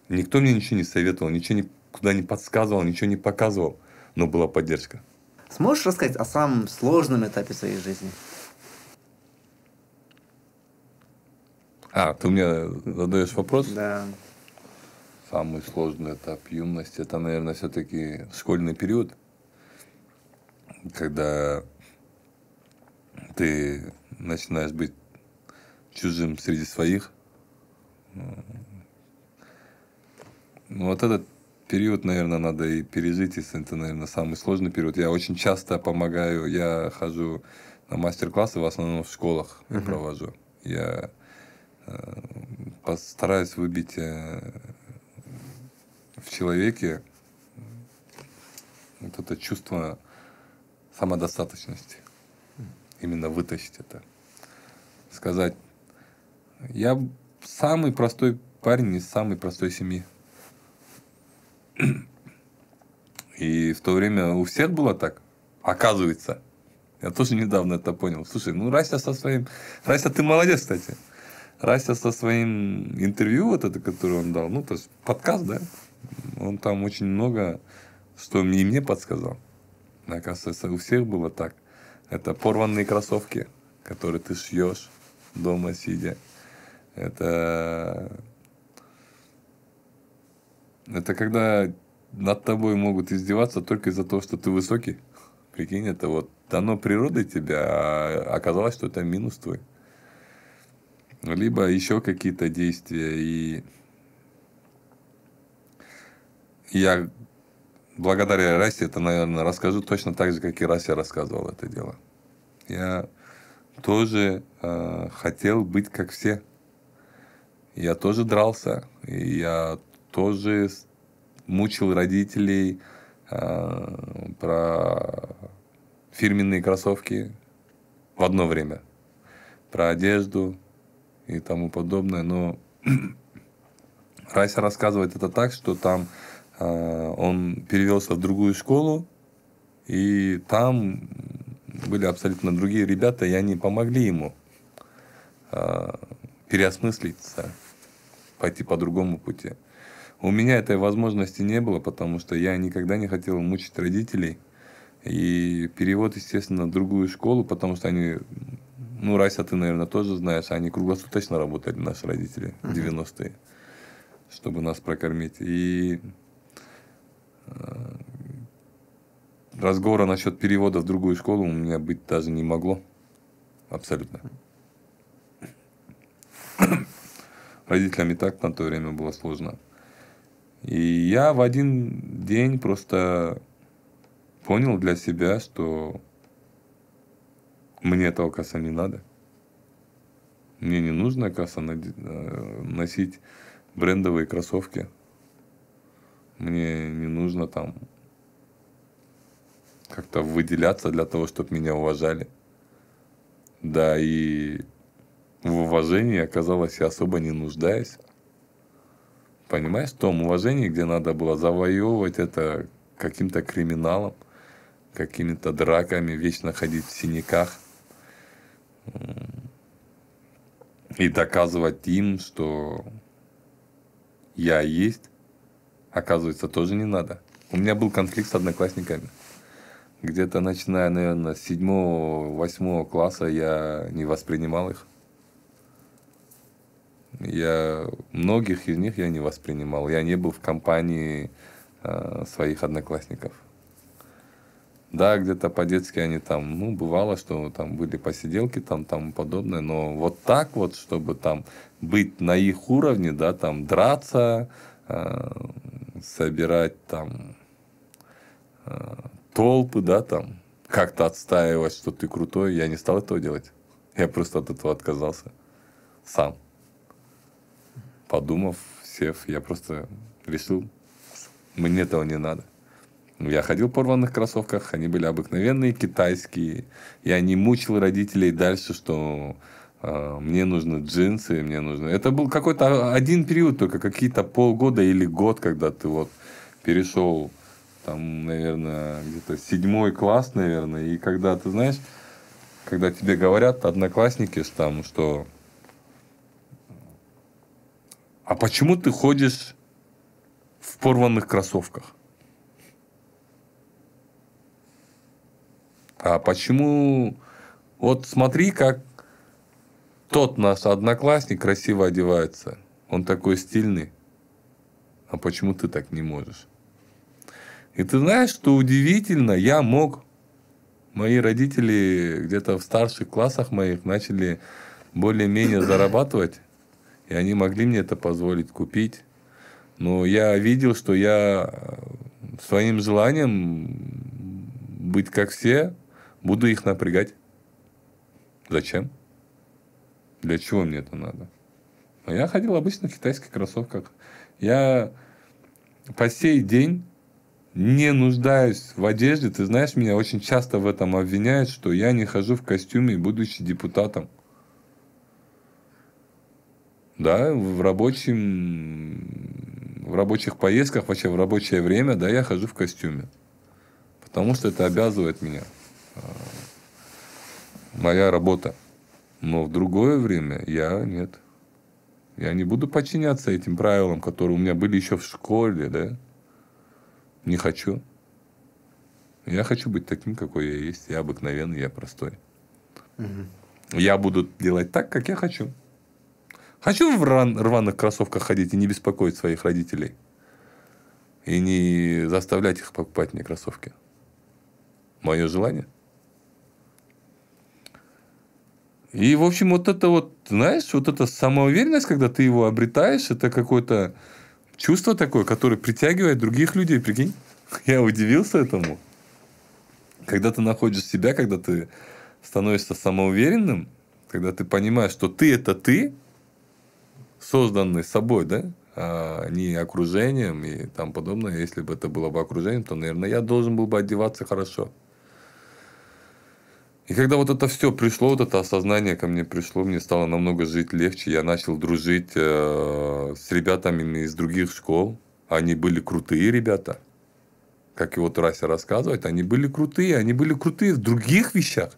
Никто мне ничего не советовал, ничего никуда не подсказывал, ничего не показывал, но была поддержка. Сможешь рассказать о самом сложном этапе своей жизни? А, ты мне задаешь вопрос? Да. Самый сложный этап юности, это, наверное, все-таки школьный период, когда ты начинаешь быть чужим среди своих. Ну, вот этот период, наверное, надо и пережить, если это, наверное, самый сложный период. Я очень часто помогаю, я хожу на мастер-классы, в основном в школах uh-huh. провожу. Я постараюсь выбить э, в человеке вот это чувство самодостаточности. Именно вытащить это. Сказать, я самый простой парень из самой простой семьи. И в то время у всех было так, оказывается. Я тоже недавно это понял. Слушай, ну Рася со своим... Рася, ты молодец, кстати. Рася со своим интервью, вот это, которое он дал, ну, то есть подкаст, да, он там очень много, что мне, мне подсказал. Оказывается, у всех было так. Это порванные кроссовки, которые ты шьешь дома сидя. Это... Это когда над тобой могут издеваться только из-за того, что ты высокий. Прикинь, это вот дано природой тебя, а оказалось, что это минус твой либо еще какие-то действия. И я благодаря Расе это, наверное, расскажу точно так же, как и Рася рассказывал это дело. Я тоже э, хотел быть как все. Я тоже дрался, и я тоже мучил родителей э, про фирменные кроссовки в одно время, про одежду, и тому подобное. Но Райса рассказывает это так, что там э, он перевелся в другую школу, и там были абсолютно другие ребята, и они помогли ему э, переосмыслиться, пойти по другому пути. У меня этой возможности не было, потому что я никогда не хотел мучить родителей. И перевод, естественно, в другую школу, потому что они ну, Райса, ты, наверное, тоже знаешь. Они круглосуточно работали, наши родители, 90-е, чтобы нас прокормить. И э, разговора насчет перевода в другую школу у меня быть даже не могло. Абсолютно. Родителям и так на то время было сложно. И я в один день просто понял для себя, что мне этого коса не надо. Мне не нужно коса э, носить брендовые кроссовки. Мне не нужно там как-то выделяться для того, чтобы меня уважали. Да и в уважении оказалось я особо не нуждаюсь. Понимаешь, в том уважении, где надо было завоевывать это каким-то криминалом, какими-то драками, вечно ходить в синяках – и доказывать им, что я есть, оказывается, тоже не надо. У меня был конфликт с одноклассниками. Где-то начиная, наверное, с 7-8 класса я не воспринимал их. Я многих из них я не воспринимал. Я не был в компании э, своих одноклассников. Да, где-то по-детски они там, ну, бывало, что там были посиделки там, там подобное, но вот так вот, чтобы там быть на их уровне, да, там драться, э, собирать там э, толпы, да, там как-то отстаивать, что ты крутой, я не стал этого делать. Я просто от этого отказался. Сам. Подумав, сев, я просто решил, мне этого не надо. Ну, я ходил в порванных кроссовках, они были обыкновенные, китайские. Я не мучил родителей дальше, что э, мне нужны джинсы, мне нужно... Это был какой-то один период, только какие-то полгода или год, когда ты вот перешел, там, наверное, где-то седьмой класс, наверное, и когда, ты знаешь, когда тебе говорят одноклассники, там, что а почему ты ходишь в порванных кроссовках? А почему... Вот смотри, как тот наш одноклассник красиво одевается. Он такой стильный. А почему ты так не можешь? И ты знаешь, что удивительно, я мог. Мои родители где-то в старших классах моих начали более-менее зарабатывать. И они могли мне это позволить купить. Но я видел, что я своим желанием быть как все, Буду их напрягать. Зачем? Для чего мне это надо? Ну, я ходил обычно в китайских кроссовках. Я по сей день не нуждаюсь в одежде. Ты знаешь, меня очень часто в этом обвиняют, что я не хожу в костюме, будучи депутатом. Да, в рабочем в рабочих поездках, вообще в рабочее время, да, я хожу в костюме. Потому что это обязывает меня. Э, моя работа. Но в другое время я нет. Я не буду подчиняться этим правилам, которые у меня были еще в школе, да? Не хочу. Я хочу быть таким, какой я есть. Я обыкновенный, я простой. Угу. Я буду делать так, как я хочу. Хочу в рван- рваных кроссовках ходить и не беспокоить своих родителей. И не заставлять их покупать мне кроссовки. Мое желание – И, в общем, вот это вот, знаешь, вот эта самоуверенность, когда ты его обретаешь, это какое-то чувство такое, которое притягивает других людей, прикинь. Я удивился этому. Когда ты находишь себя, когда ты становишься самоуверенным, когда ты понимаешь, что ты – это ты, созданный собой, да, а не окружением и там подобное. Если бы это было бы окружением, то, наверное, я должен был бы одеваться хорошо. И когда вот это все пришло, вот это осознание ко мне пришло, мне стало намного жить легче. Я начал дружить э, с ребятами из других школ. Они были крутые ребята. Как и вот Рася рассказывает, они были крутые. Они были крутые в других вещах.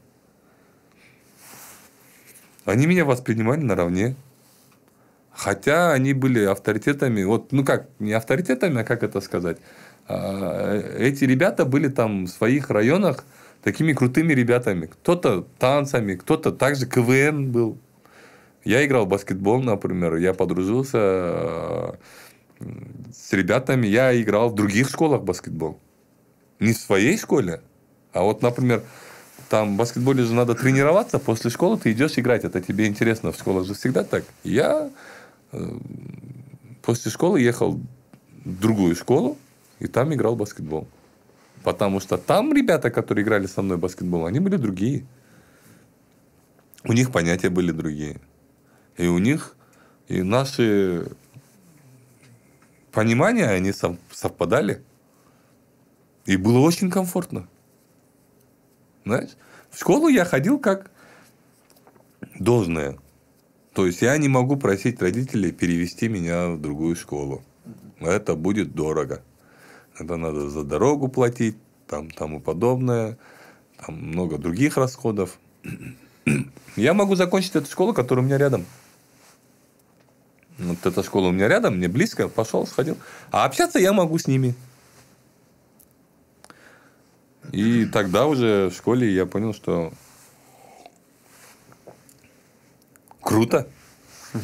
Они меня воспринимали наравне. Хотя они были авторитетами. Вот, ну как, не авторитетами, а как это сказать? А, э, эти ребята были там в своих районах – такими крутыми ребятами. Кто-то танцами, кто-то также КВН был. Я играл в баскетбол, например. Я подружился э, с ребятами. Я играл в других школах баскетбол. Не в своей школе, а вот, например, там в баскетболе же надо тренироваться, после школы ты идешь играть, это тебе интересно, в школах же всегда так. Я э, после школы ехал в другую школу, и там играл в баскетбол. Потому что там ребята, которые играли со мной в баскетбол, они были другие. У них понятия были другие. И у них и наши понимания, они совпадали. И было очень комфортно. Знаешь, в школу я ходил как должное. То есть, я не могу просить родителей перевести меня в другую школу. Это будет дорого это надо за дорогу платить, там тому подобное, там много других расходов. Я могу закончить эту школу, которая у меня рядом. Вот эта школа у меня рядом, мне близко, пошел, сходил. А общаться я могу с ними. И тогда уже в школе я понял, что круто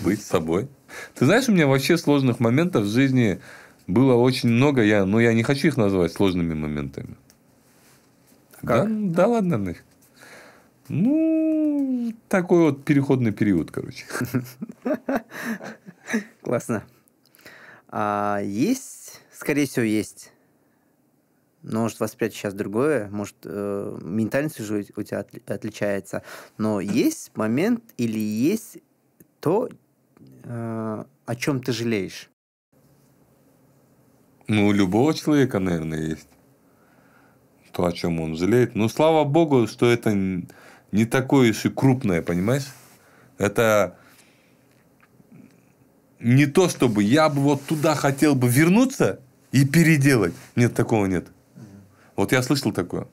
быть собой. Ты знаешь, у меня вообще сложных моментов в жизни было очень много, я, но ну, я не хочу их назвать сложными моментами. А да, да ладно, на них. Ну, такой вот переходный период, короче. Классно. А есть, скорее всего, есть. Но может восприятие сейчас другое, может э, ментальность уже у тебя от, отличается. Но есть момент или есть то, э, о чем ты жалеешь? Ну, у любого человека, наверное, есть то, о чем он жалеет. Но слава богу, что это не такое еще крупное, понимаешь? Это не то, чтобы я бы вот туда хотел бы вернуться и переделать. Нет, такого нет. Вот я слышал такое.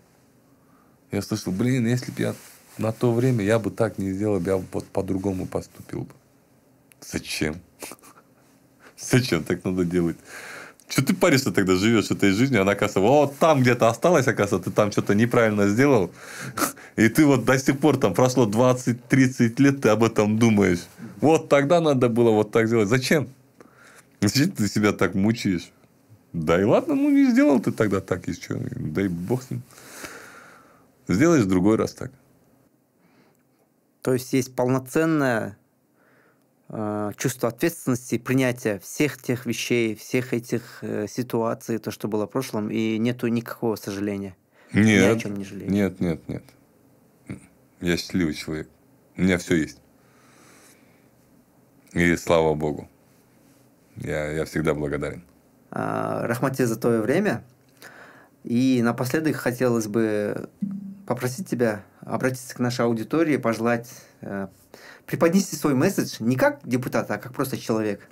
Я слышал, блин, если бы я на то время, я бы так не сделал, я бы вот по-другому поступил бы. Зачем? Зачем так надо делать? Что ты паришься тогда живешь этой жизнью? Она, оказывается, вот там где-то осталась, оказывается, ты там что-то неправильно сделал. И ты вот до сих пор, там прошло 20-30 лет, ты об этом думаешь. Вот тогда надо было вот так делать. Зачем? Зачем ты себя так мучаешь? Да и ладно, ну не сделал ты тогда так еще. Да и бог с ним. Сделаешь в другой раз так. То есть есть полноценная Э, чувство ответственности, принятия всех тех вещей, всех этих э, ситуаций, то, что было в прошлом, и нету никакого сожаления. Нет. Ни о чем не жалею. Нет, нет, нет. Я счастливый человек. У меня все есть. И слава Богу. Я, я всегда благодарен. А, Рахмате за твое время. И напоследок хотелось бы попросить тебя обратиться к нашей аудитории, пожелать э, преподнести свой месседж не как депутат, а как просто человек.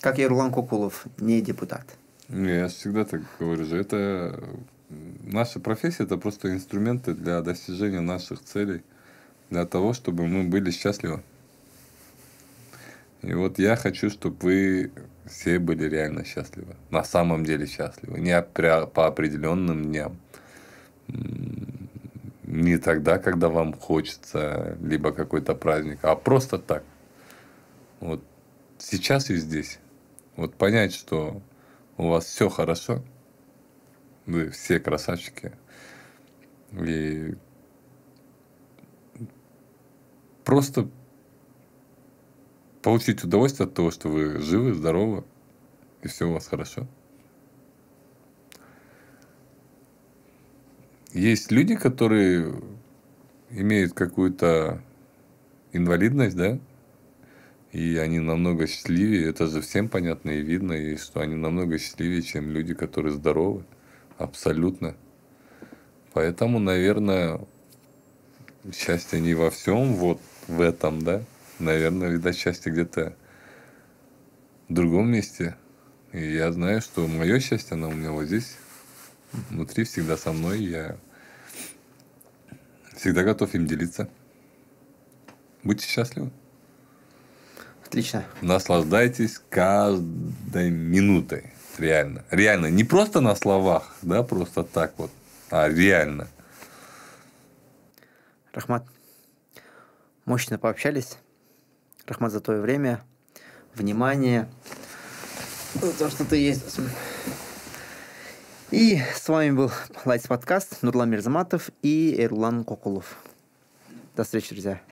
Как Рулан Кокулов, не депутат. Не, ну, я всегда так говорю же. Это наша профессия, это просто инструменты для достижения наших целей, для того, чтобы мы были счастливы. И вот я хочу, чтобы вы все были реально счастливы. На самом деле счастливы. Не по определенным дням не тогда, когда вам хочется, либо какой-то праздник, а просто так. Вот сейчас и здесь. Вот понять, что у вас все хорошо, вы все красавчики, и просто получить удовольствие от того, что вы живы, здоровы, и все у вас хорошо. есть люди, которые имеют какую-то инвалидность, да, и они намного счастливее, это же всем понятно и видно, и что они намного счастливее, чем люди, которые здоровы, абсолютно. Поэтому, наверное, счастье не во всем, вот в этом, да. Наверное, видать, счастье где-то в другом месте. И я знаю, что мое счастье, оно у меня вот здесь, внутри всегда со мной. Я всегда готов им делиться. Будьте счастливы. Отлично. Наслаждайтесь каждой минутой. Реально. Реально. Не просто на словах, да, просто так вот, а реально. Рахмат, мощно пообщались. Рахмат за твое время, внимание, за то, что ты есть. И с вами был Лайтс подкаст Нурлан Мирзаматов и Эрлан Кокулов. До встречи, друзья.